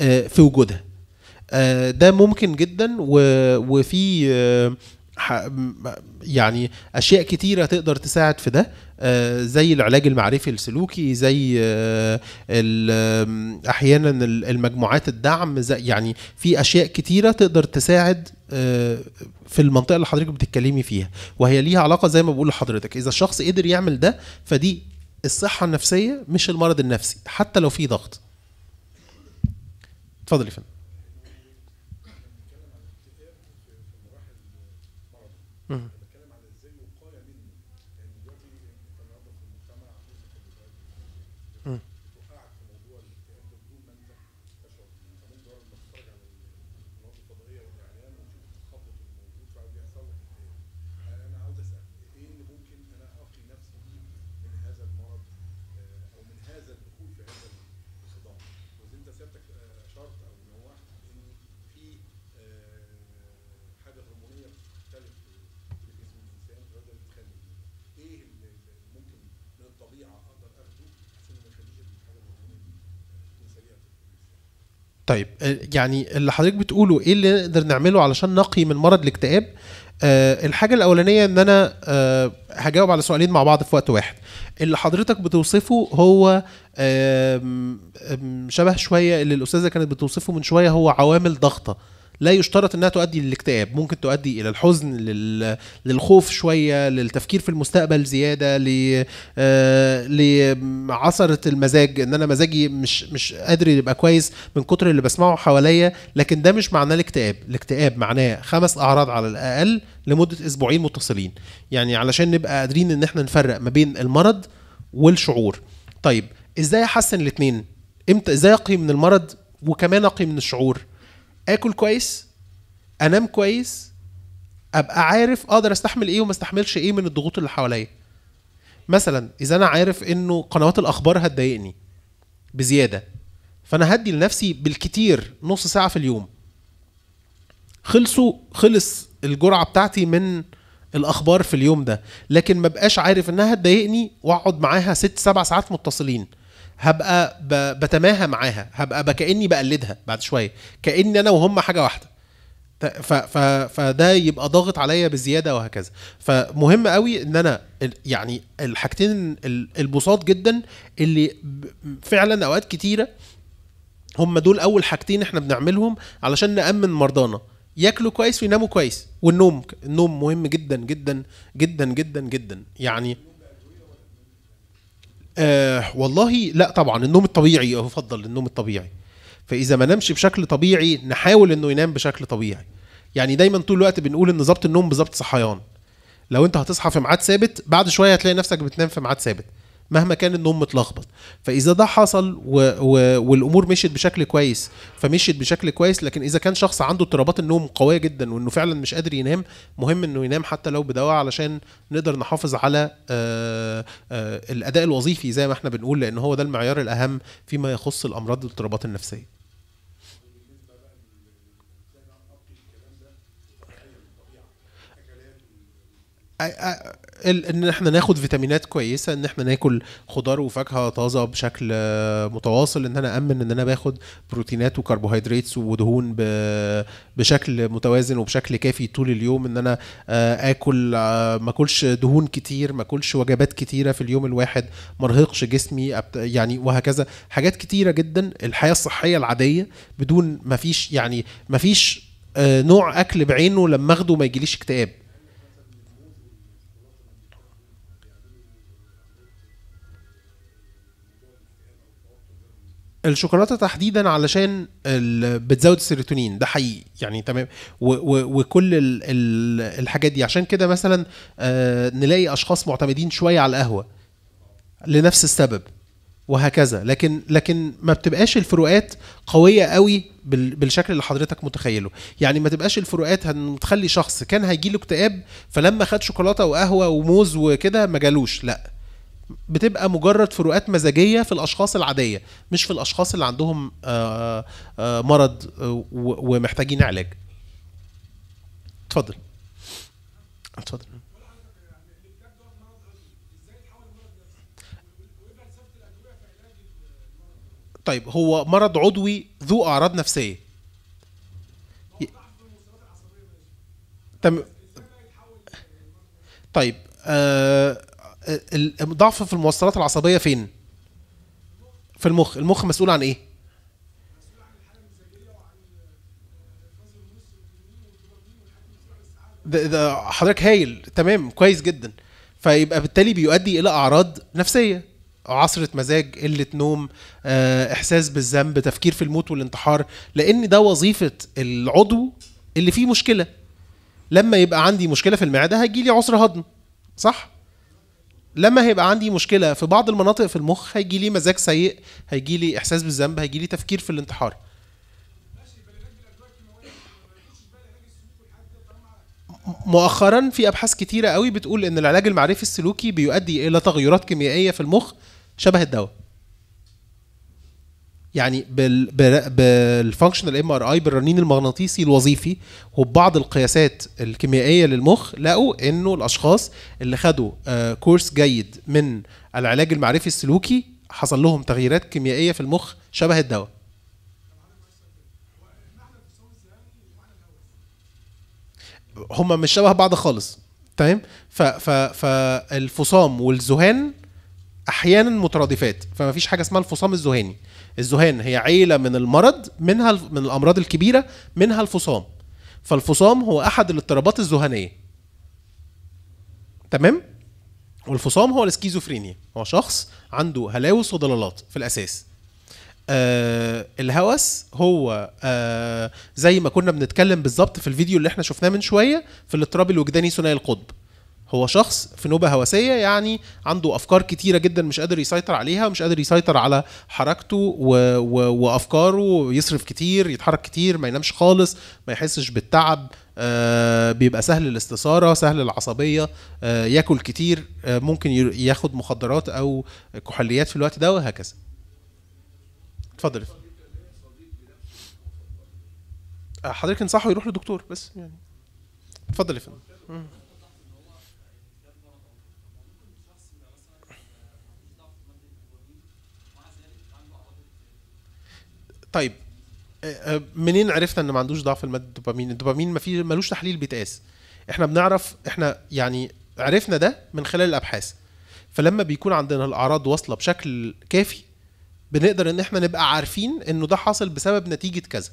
آه، في وجودها آه، ده ممكن جدا وفي يعني اشياء كتيره تقدر تساعد في ده آه، زي العلاج المعرفي السلوكي زي آه، احيانا المجموعات الدعم زي يعني في اشياء كتيره تقدر تساعد آه، في المنطقه اللي حضرتك بتتكلمي فيها وهي ليها علاقه زي ما بقول لحضرتك اذا الشخص قدر يعمل ده فدي الصحه النفسيه مش المرض النفسي حتى لو في ضغط اتفضلي يا فندم طيب آه، يعني اللي حضرتك بتقوله ايه اللي نقدر نعمله علشان نقي من مرض الاكتئاب أه الحاجة الأولانية إن أنا أه هجاوب على سؤالين مع بعض في وقت واحد. اللي حضرتك بتوصفه هو أه شبه شوية اللي الأستاذة كانت بتوصفه من شوية هو عوامل ضغطة. لا يشترط انها تؤدي للاكتئاب ممكن تؤدي الى الحزن لل... للخوف شويه للتفكير في المستقبل زياده ل آه، لعثره المزاج ان انا مزاجي مش مش قادر يبقى كويس من كتر اللي بسمعه حواليا لكن ده مش معناه الاكتئاب الاكتئاب معناه خمس اعراض على الاقل لمده اسبوعين متصلين يعني علشان نبقى قادرين ان احنا نفرق ما بين المرض والشعور طيب ازاي احسن الاثنين امتى ازاي اقي من المرض وكمان اقي من الشعور اكل كويس انام كويس ابقى عارف اقدر استحمل ايه وما استحملش ايه من الضغوط اللي حواليا مثلا اذا انا عارف انه قنوات الاخبار هتضايقني بزياده فانا هدي لنفسي بالكتير نص ساعه في اليوم خلصوا خلص الجرعه بتاعتي من الاخبار في اليوم ده لكن ما بقاش عارف انها هتضايقني واقعد معاها ست سبع ساعات متصلين هبقى ب... بتماهى معاها هبقى بكاني بقلدها بعد شويه كاني انا وهم حاجه واحده ف... ف... فده يبقى ضاغط عليا بزياده وهكذا فمهم قوي ان انا يعني الحاجتين البساط جدا اللي فعلا اوقات كتيره هم دول اول حاجتين احنا بنعملهم علشان نامن مرضانا ياكلوا كويس ويناموا كويس والنوم النوم مهم جدا جدا جدا جدا جدا يعني آه والله لا طبعا النوم الطبيعي يفضل النوم الطبيعي فاذا ما نامش بشكل طبيعي نحاول انه ينام بشكل طبيعي يعني دايما طول الوقت بنقول ان ظبط النوم بظبط صحيان لو انت هتصحى في ميعاد ثابت بعد شويه هتلاقي نفسك بتنام في ميعاد ثابت مهما كان النوم متلخبط فاذا ده حصل و... و... والامور مشيت بشكل كويس فمشيت بشكل كويس لكن اذا كان شخص عنده اضطرابات النوم قويه جدا وانه فعلا مش قادر ينام مهم انه ينام حتى لو بدواء علشان نقدر نحافظ على آآ آه، آآ آه، الاداء الوظيفي زي ما احنا بنقول لان هو ده المعيار الاهم فيما يخص الامراض الاضطرابات النفسيه ان احنا ناخد فيتامينات كويسه ان احنا ناكل خضار وفاكهه طازه بشكل متواصل ان انا امن ان انا باخد بروتينات وكربوهيدرات ودهون بشكل متوازن وبشكل كافي طول اليوم ان انا آه، اكل آه، ما اكلش دهون كتير ما اكلش وجبات كتيره في اليوم الواحد ما ارهقش جسمي يعني وهكذا حاجات كتيره جدا الحياه الصحيه العاديه بدون ما فيش يعني ما فيش آه، نوع اكل بعينه لما اخده ما يجيليش اكتئاب الشوكولاته تحديدا علشان بتزود السيروتونين ده حقيقي يعني تمام وكل ال ال الحاجات دي عشان كده مثلا آه نلاقي اشخاص معتمدين شويه على القهوه لنفس السبب وهكذا لكن لكن ما بتبقاش الفروقات قويه قوي بالشكل اللي حضرتك متخيله يعني ما تبقاش الفروقات هتخلي شخص كان هيجيله اكتئاب فلما خد شوكولاته وقهوه وموز وكده ما جالوش لا بتبقى مجرد فروقات مزاجيه في الاشخاص العاديه مش في الاشخاص اللي عندهم آه، آه، مرض آه، ومحتاجين علاج اتفضل اتفضل طيب هو مرض عضوي ذو اعراض نفسيه تم طيب آه الضعف في الموصلات العصبيه فين في المخ المخ مسؤول عن ايه ده ده حضرتك هايل تمام كويس جدا فيبقى بالتالي بيؤدي الى اعراض نفسيه عصرة مزاج قلة نوم آه، إحساس بالذنب تفكير في الموت والانتحار لأن ده وظيفة العضو اللي فيه مشكلة لما يبقى عندي مشكلة في المعدة هيجي لي عسر هضم صح؟ لما هيبقى عندي مشكله في بعض المناطق في المخ هيجي لي مزاج سيء هيجي لي احساس بالذنب هيجي لي تفكير في الانتحار مؤخرا في ابحاث كتيره قوي بتقول ان العلاج المعرفي السلوكي بيؤدي الى تغيرات كيميائيه في المخ شبه الدواء يعني بالفانكشنال ام ار اي بالرنين المغناطيسي الوظيفي وبعض القياسات الكيميائيه للمخ لقوا انه الاشخاص اللي خدوا آه، كورس جيد من العلاج المعرفي السلوكي حصل لهم تغييرات كيميائيه في المخ شبه الدواء هما مش شبه بعض خالص تمام فالفصام والذهان احيانا مترادفات فما فيش حاجه اسمها الفصام الذهاني الذهان هي عيله من المرض منها من الامراض الكبيره منها الفصام فالفصام هو احد الاضطرابات الذهانيه تمام والفصام هو الاسكيزوفرينيا هو شخص عنده هلاوس وضلالات في الاساس آه الهوس هو آه زي ما كنا بنتكلم بالظبط في الفيديو اللي احنا شفناه من شويه في الاضطراب الوجداني ثنائي القطب هو شخص في نوبه هوسيه يعني عنده افكار كتيره جدا مش قادر يسيطر عليها ومش قادر يسيطر على حركته و... و... وافكاره يصرف كتير يتحرك كتير ما ينامش خالص ما يحسش بالتعب آه بيبقى سهل الاستثاره سهل العصبيه آه ياكل كتير آه ممكن ياخد مخدرات او كحوليات في الوقت ده وهكذا اتفضل آه، حضرتك انصحه يروح لدكتور بس يعني اتفضل يا فندم طيب آه، آه، منين عرفنا ان ما عندوش ضعف الماده الدوبامين الدوبامين ما فيه ملوش تحليل بيتقاس احنا بنعرف احنا يعني عرفنا ده من خلال الابحاث فلما بيكون عندنا الاعراض واصله بشكل كافي بنقدر ان احنا نبقى عارفين انه ده حاصل بسبب نتيجه كذا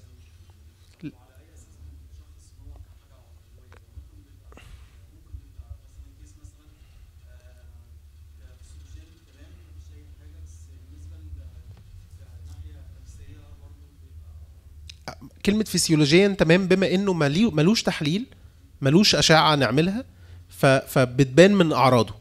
كلمه فسيولوجيا تمام بما انه ملوش تحليل ملوش اشعه نعملها فبتبان من اعراضه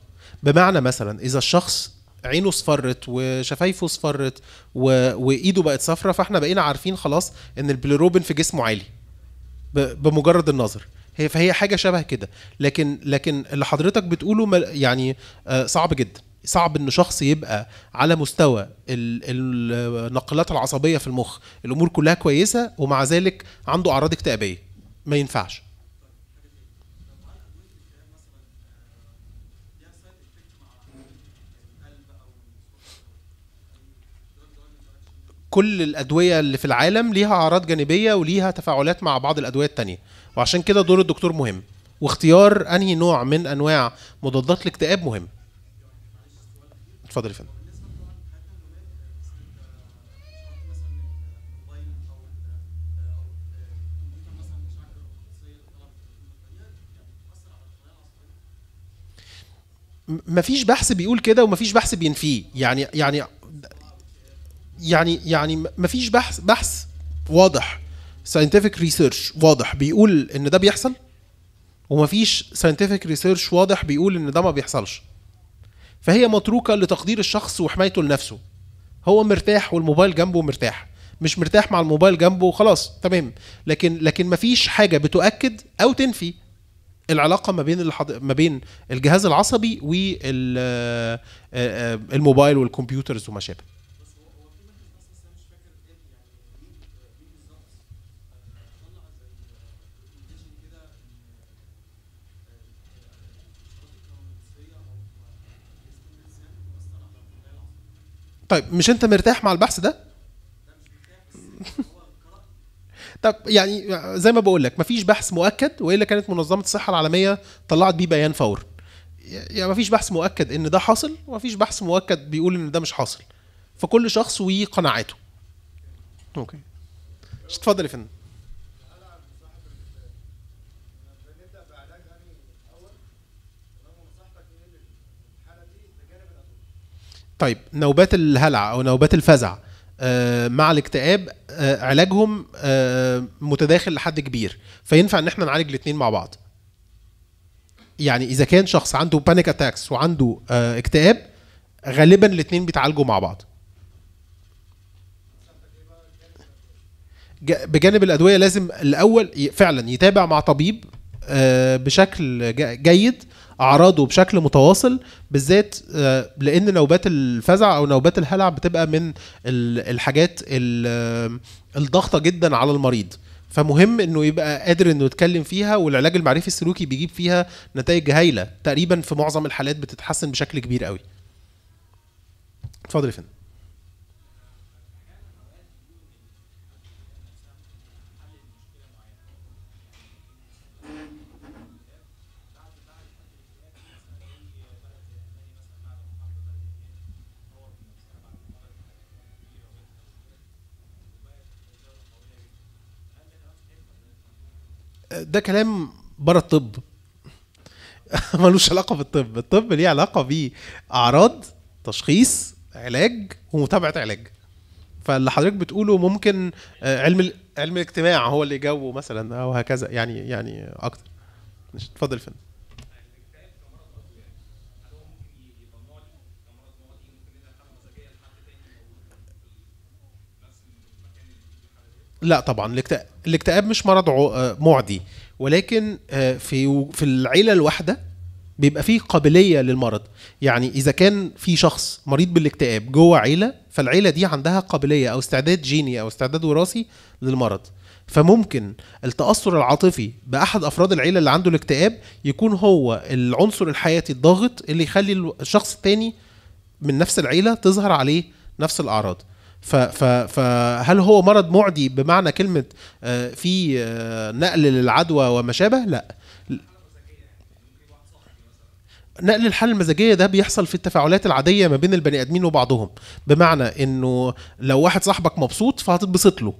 بمعنى مثلا اذا الشخص عينه صفرت وشفايفه صفرت و... وايده بقت صفرة فاحنا بقينا عارفين خلاص ان البليروبين في جسمه عالي ب... بمجرد النظر هي فهي حاجه شبه كده لكن لكن اللي حضرتك بتقوله يعني آه، صعب جدا صعب ان شخص يبقى على مستوى النقلات العصبيه في المخ الامور كلها كويسه ومع ذلك عنده اعراض اكتئابيه ما ينفعش كل الادويه اللي في العالم ليها اعراض جانبيه وليها تفاعلات مع بعض الادويه التانية وعشان كده دور الدكتور مهم واختيار انهي نوع من انواع مضادات الاكتئاب مهم اتفضل يا فندم مفيش بحث بيقول كده ومفيش بحث بينفيه يعني يعني يعني يعني مفيش بحث بحث واضح ساينتفك ريسيرش واضح بيقول ان ده بيحصل ومفيش ساينتفك ريسيرش واضح بيقول ان ده ما بيحصلش فهي متروكه لتقدير الشخص وحمايته لنفسه هو مرتاح والموبايل جنبه مرتاح مش مرتاح مع الموبايل جنبه خلاص تمام لكن لكن مفيش حاجه بتؤكد او تنفي العلاقه ما بين الحض... ما بين الجهاز العصبي والموبايل والكمبيوترز وما شابه طيب مش انت مرتاح مع البحث ده طب يعني زي ما بقول لك مفيش بحث مؤكد والا كانت منظمه الصحه العالميه طلعت بيه بيان فورا يعني مفيش بحث مؤكد ان ده حاصل ومفيش بحث مؤكد بيقول ان ده مش حاصل فكل شخص وقناعاته اوكي اتفضل يا فندم طيب نوبات الهلع او نوبات الفزع آه، مع الاكتئاب آه، علاجهم آه، متداخل لحد كبير فينفع ان احنا نعالج الاثنين مع بعض يعني اذا كان شخص عنده بانيك اتاكس وعنده اكتئاب غالبا الاثنين بيتعالجوا مع بعض بجانب الادويه لازم الاول فعلا يتابع مع طبيب بشكل جيد اعراضه بشكل متواصل بالذات آه، لان نوبات الفزع او نوبات الهلع بتبقى من الحاجات الضغطه جدا على المريض فمهم انه يبقى قادر انه يتكلم فيها والعلاج المعرفي السلوكي بيجيب فيها نتائج هايله تقريبا في معظم الحالات بتتحسن بشكل كبير قوي اتفضل يا فندم ده كلام بره الطب ملوش علاقه بالطب الطب ليه علاقه باعراض تشخيص علاج ومتابعه علاج فاللي حضرتك بتقوله ممكن آه، علم علم الاجتماع هو اللي جاوبه مثلا او هكذا يعني يعني اكتر اتفضل فندم لا طبعا الاكتئاب مش مرض آه، معدي ولكن آه، في في العيله الواحده بيبقى فيه قابليه للمرض يعني اذا كان في شخص مريض بالاكتئاب جوه عيله فالعيله دي عندها قابليه او استعداد جيني او استعداد وراثي للمرض فممكن التاثر العاطفي باحد افراد العيله اللي عنده الاكتئاب يكون هو العنصر الحياتي الضاغط اللي يخلي الشخص التاني من نفس العيله تظهر عليه نفس الاعراض فهل هو مرض معدي بمعنى كلمة آه، في آه، نقل للعدوى وما شابه؟ لا نقل الحالة المزاجية ده بيحصل في التفاعلات العادية ما بين البني آدمين وبعضهم بمعنى إنه لو واحد صاحبك مبسوط فهتتبسط له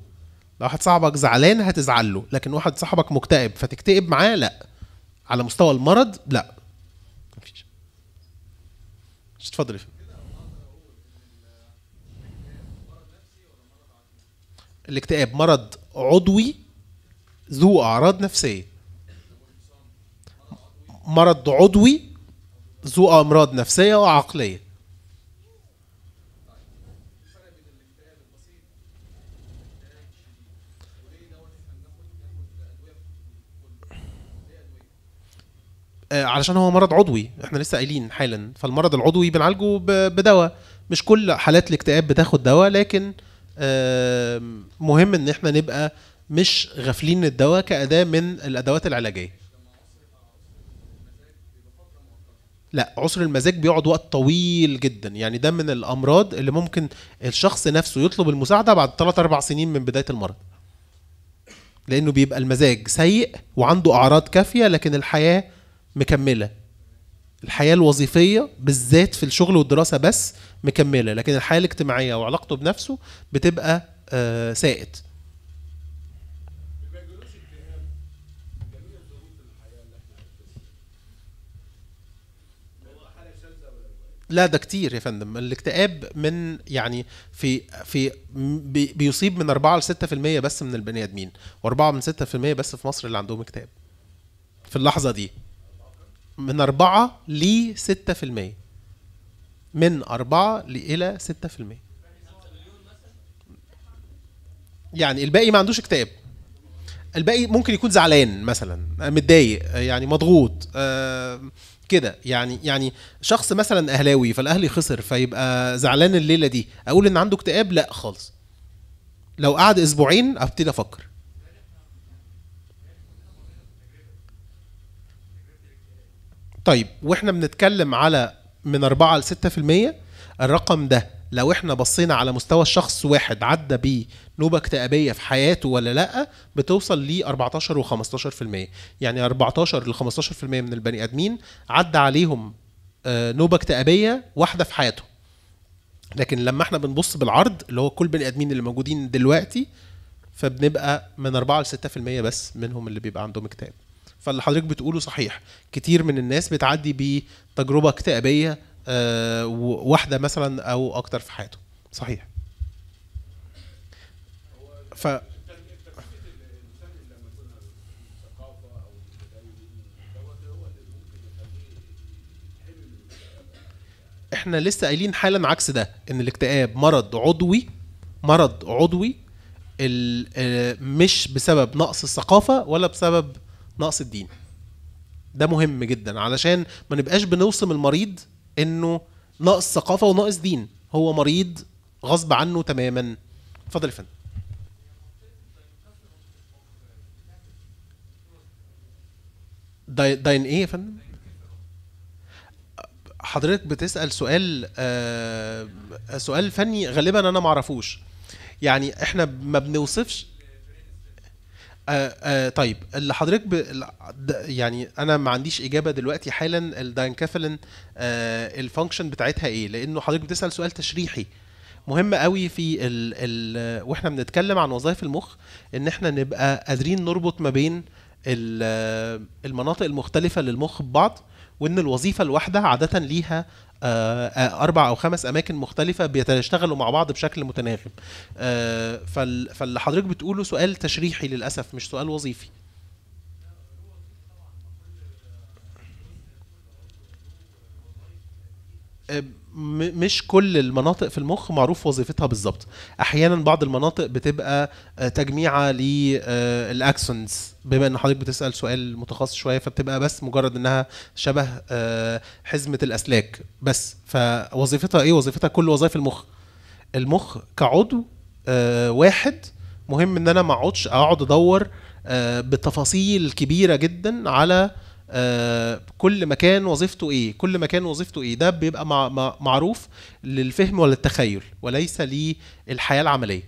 لو واحد صاحبك زعلان هتزعل له لكن واحد صاحبك مكتئب فتكتئب معاه لا على مستوى المرض لا مفيش اتفضل يا فندم الاكتئاب مرض عضوي ذو أعراض نفسية مرض عضوي ذو أمراض نفسية وعقلية آه، علشان هو مرض عضوي احنا لسه قايلين حالا فالمرض العضوي بنعالجه بدواء مش كل حالات الاكتئاب بتاخد دواء لكن مهم ان احنا نبقى مش غافلين الدواء كاداه من الادوات العلاجيه لا عسر المزاج بيقعد وقت طويل جدا يعني ده من الامراض اللي ممكن الشخص نفسه يطلب المساعده بعد 3 4 سنين من بدايه المرض لانه بيبقى المزاج سيء وعنده اعراض كافيه لكن الحياه مكمله الحياه الوظيفيه بالذات في الشغل والدراسه بس مكمله لكن الحياه الاجتماعيه وعلاقته بنفسه بتبقى آه، سائد لا ده كتير يا فندم الاكتئاب من يعني في في بيصيب من 4 ل 6% بس من البني ادمين و4 من 6% بس في مصر اللي عندهم اكتئاب في اللحظه دي من 4 ل 6% من 4 إلى 6% يعني الباقي ما عندوش اكتئاب الباقي ممكن يكون زعلان مثلا متضايق يعني مضغوط كده يعني يعني شخص مثلا اهلاوي فالاهلي خسر فيبقى زعلان الليله دي اقول ان عنده اكتئاب لا خالص لو قعد اسبوعين ابتدي افكر طيب واحنا بنتكلم على من 4 ل 6% الرقم ده لو احنا بصينا على مستوى الشخص واحد عدى بيه نوبه اكتئابيه في حياته ولا لا بتوصل يعني ل 14 و15% يعني 14 ل 15% من البني ادمين عدى عليهم آه، نوبه اكتئابيه واحده في حياتهم لكن لما احنا بنبص بالعرض اللي هو كل بني ادمين اللي موجودين دلوقتي فبنبقى من 4 ل 6% بس منهم اللي بيبقى عندهم اكتئاب فاللي حضرتك بتقوله صحيح كتير من الناس بتعدي بتجربه اكتئابيه آه، واحده مثلا او اكتر في حياته صحيح ف احنا لسه قايلين حالا عكس ده ان الاكتئاب مرض عضوي مرض عضوي آه، مش بسبب نقص الثقافه ولا بسبب نقص الدين ده مهم جدا علشان ما نبقاش بنوصم المريض انه ناقص ثقافه وناقص دين هو مريض غصب عنه تماما اتفضل يا فندم داين ايه يا فندم حضرتك بتسال سؤال آه سؤال فني غالبا انا ما اعرفوش يعني احنا ما بنوصفش آه آه طيب اللي حضرتك ب... يعني انا ما عنديش اجابه دلوقتي حالا الداينكافلين آه الفانكشن بتاعتها ايه لانه حضرتك بتسال سؤال تشريحي مهم قوي في ال... ال... واحنا بنتكلم عن وظائف المخ ان احنا نبقى قادرين نربط ما بين آه، المناطق المختلفه للمخ ببعض وان الوظيفه الواحده عاده ليها آه، اربع او خمس اماكن مختلفه بيشتغلوا مع بعض بشكل متناغم آه، فاللي حضرتك بتقوله سؤال تشريحي للاسف مش سؤال وظيفي آه، مش كل المناطق في المخ معروف وظيفتها بالظبط احيانا بعض المناطق بتبقى آه، تجميعه للاكسونز آه، بما ان حضرتك بتسال سؤال متخصص شويه فبتبقى بس مجرد انها شبه آه، حزمه الاسلاك بس فوظيفتها ايه وظيفتها كل وظائف المخ المخ كعضو واحد مهم ان انا ما اقعدش اقعد ادور بالتفاصيل كبيره جدا على آه، كل مكان وظيفته ايه كل مكان وظيفته ايه ده بيبقى معروف للفهم ولا التخيل وليس للحياه العمليه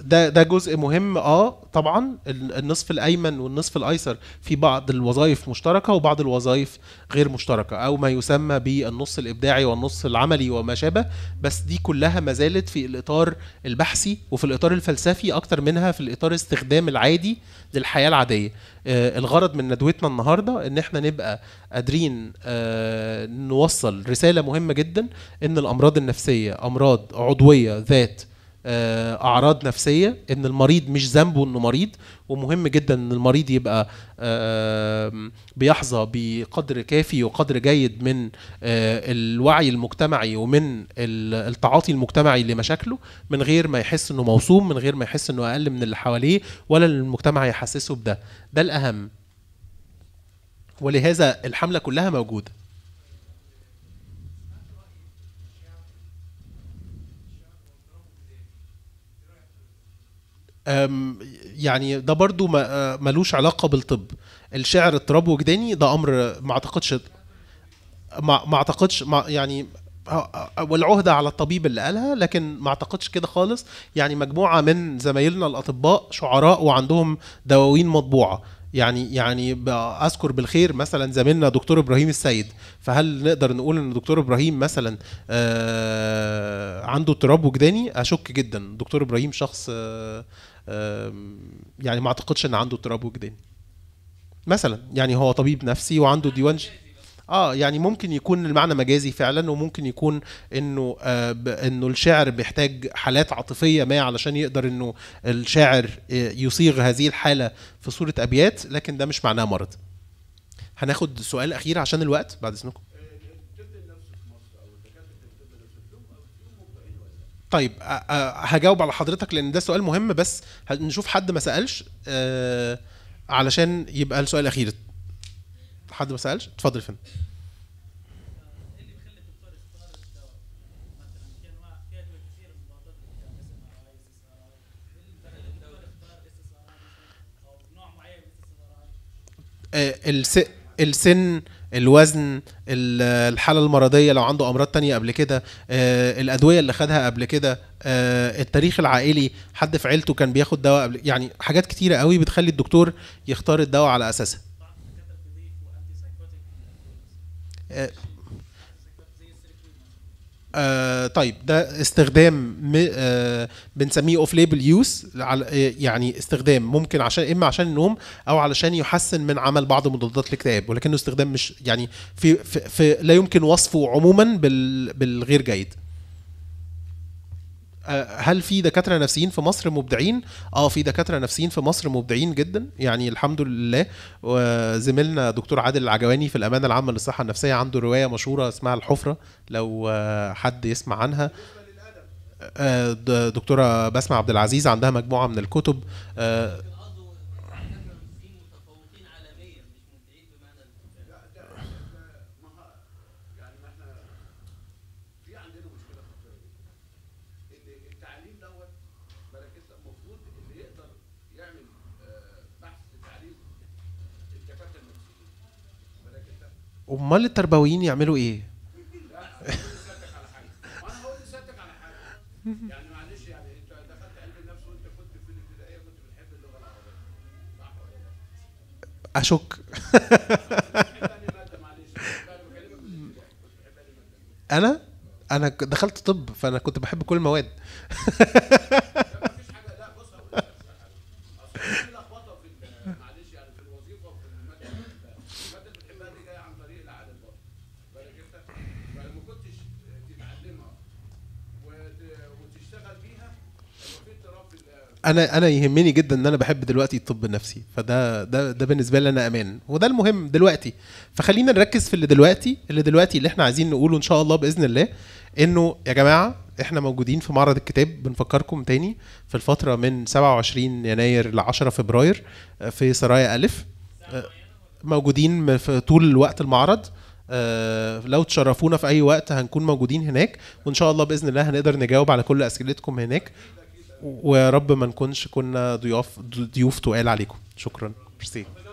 ده ده جزء مهم اه طبعا النصف الايمن والنصف الايسر في بعض الوظائف مشتركه وبعض الوظائف غير مشتركه او ما يسمى بالنص الابداعي والنص العملي وما شابه بس دي كلها ما زالت في الاطار البحثي وفي الاطار الفلسفي اكتر منها في الاطار استخدام العادي للحياه العاديه آه، الغرض من ندوتنا النهارده ان احنا نبقى قادرين آه، نوصل رساله مهمه جدا ان الامراض النفسيه امراض عضويه ذات آه، اعراض نفسيه ان المريض مش ذنبه انه مريض ومهم جدا ان المريض يبقى آه، آه، بيحظى بقدر كافي وقدر جيد من الوعي المجتمعي ومن التعاطي المجتمعي لمشاكله من غير ما يحس انه موصوم من غير ما يحس انه اقل من اللي حواليه ولا المجتمع يحسسه بده ده الاهم ولهذا الحمله كلها موجوده يعني ده برضو آه، ملوش علاقة بالطب الشعر اضطراب وجداني ده أمر ما أعتقدش ما, ما أعتقدش ما يعني آه، آه، والعهدة على الطبيب اللي قالها لكن ما أعتقدش كده خالص يعني مجموعة من زمايلنا الأطباء شعراء وعندهم دواوين مطبوعة يعني يعني اذكر بالخير مثلا زميلنا دكتور ابراهيم السيد فهل نقدر نقول ان دكتور ابراهيم مثلا عنده اضطراب وجداني اشك جدا دكتور ابراهيم شخص آه يعني ما اعتقدش ان عنده اضطراب وجداني مثلا يعني هو طبيب نفسي وعنده ديوان اه يعني ممكن يكون المعنى مجازي فعلا وممكن يكون انه آه انه الشاعر بيحتاج حالات عاطفيه ما علشان يقدر انه الشاعر آه، يصيغ هذه الحاله في صوره ابيات لكن ده مش معناه مرض هناخد سؤال اخير عشان الوقت بعد اذنكم طيب هجاوب على حضرتك لان ده سؤال مهم بس نشوف حد ما سالش علشان يبقى السؤال الاخير حد ما سالش اتفضل فندم الس السن الوزن الحاله المرضيه لو عنده امراض تانية قبل كده آه، الادويه اللي خدها قبل كده آه، التاريخ العائلي حد في عيلته كان بياخد دواء قبل يعني حاجات كتيره قوي بتخلي الدكتور يختار الدواء على اساسها آه طيب ده استخدام آه بنسميه اوف ليبل يوز يعني استخدام ممكن عشان اما عشان النوم او علشان يحسن من عمل بعض مضادات الاكتئاب ولكنه استخدام مش يعني في, في, في لا يمكن وصفه عموما بال بالغير جيد هل في دكاتره نفسيين في مصر مبدعين اه في دكاتره نفسيين في مصر مبدعين جدا يعني الحمد لله زميلنا دكتور عادل العجواني في الامانه العامه للصحه النفسيه عنده روايه مشهوره اسمها الحفره لو حد يسمع عنها آه، دكتوره بسمه عبد العزيز عندها مجموعه من الكتب آه، امال التربويين يعملوا ايه؟ يعني معلش يعني انت دخلت علم النفس وانت كنت في الابتدائيه كنت بتحب اللغه العربيه اشك انا انا دخلت طب فانا كنت بحب كل المواد انا انا يهمني جدا ان انا بحب دلوقتي الطب النفسي فده ده ده بالنسبه لي انا امان وده المهم دلوقتي فخلينا نركز في اللي دلوقتي اللي دلوقتي اللي احنا عايزين نقوله ان شاء الله باذن الله انه يا جماعه احنا موجودين في معرض الكتاب بنفكركم تاني في الفتره من 27 يناير ل 10 فبراير آه، في سرايا الف آه، موجودين في طول وقت المعرض آه، لو تشرفونا في اي وقت هنكون موجودين هناك وان شاء الله باذن الله هنقدر نجاوب على كل اسئلتكم هناك ويا رب ما نكونش كنا ضيوف ضيوف تقال عليكم شكرا ميرسي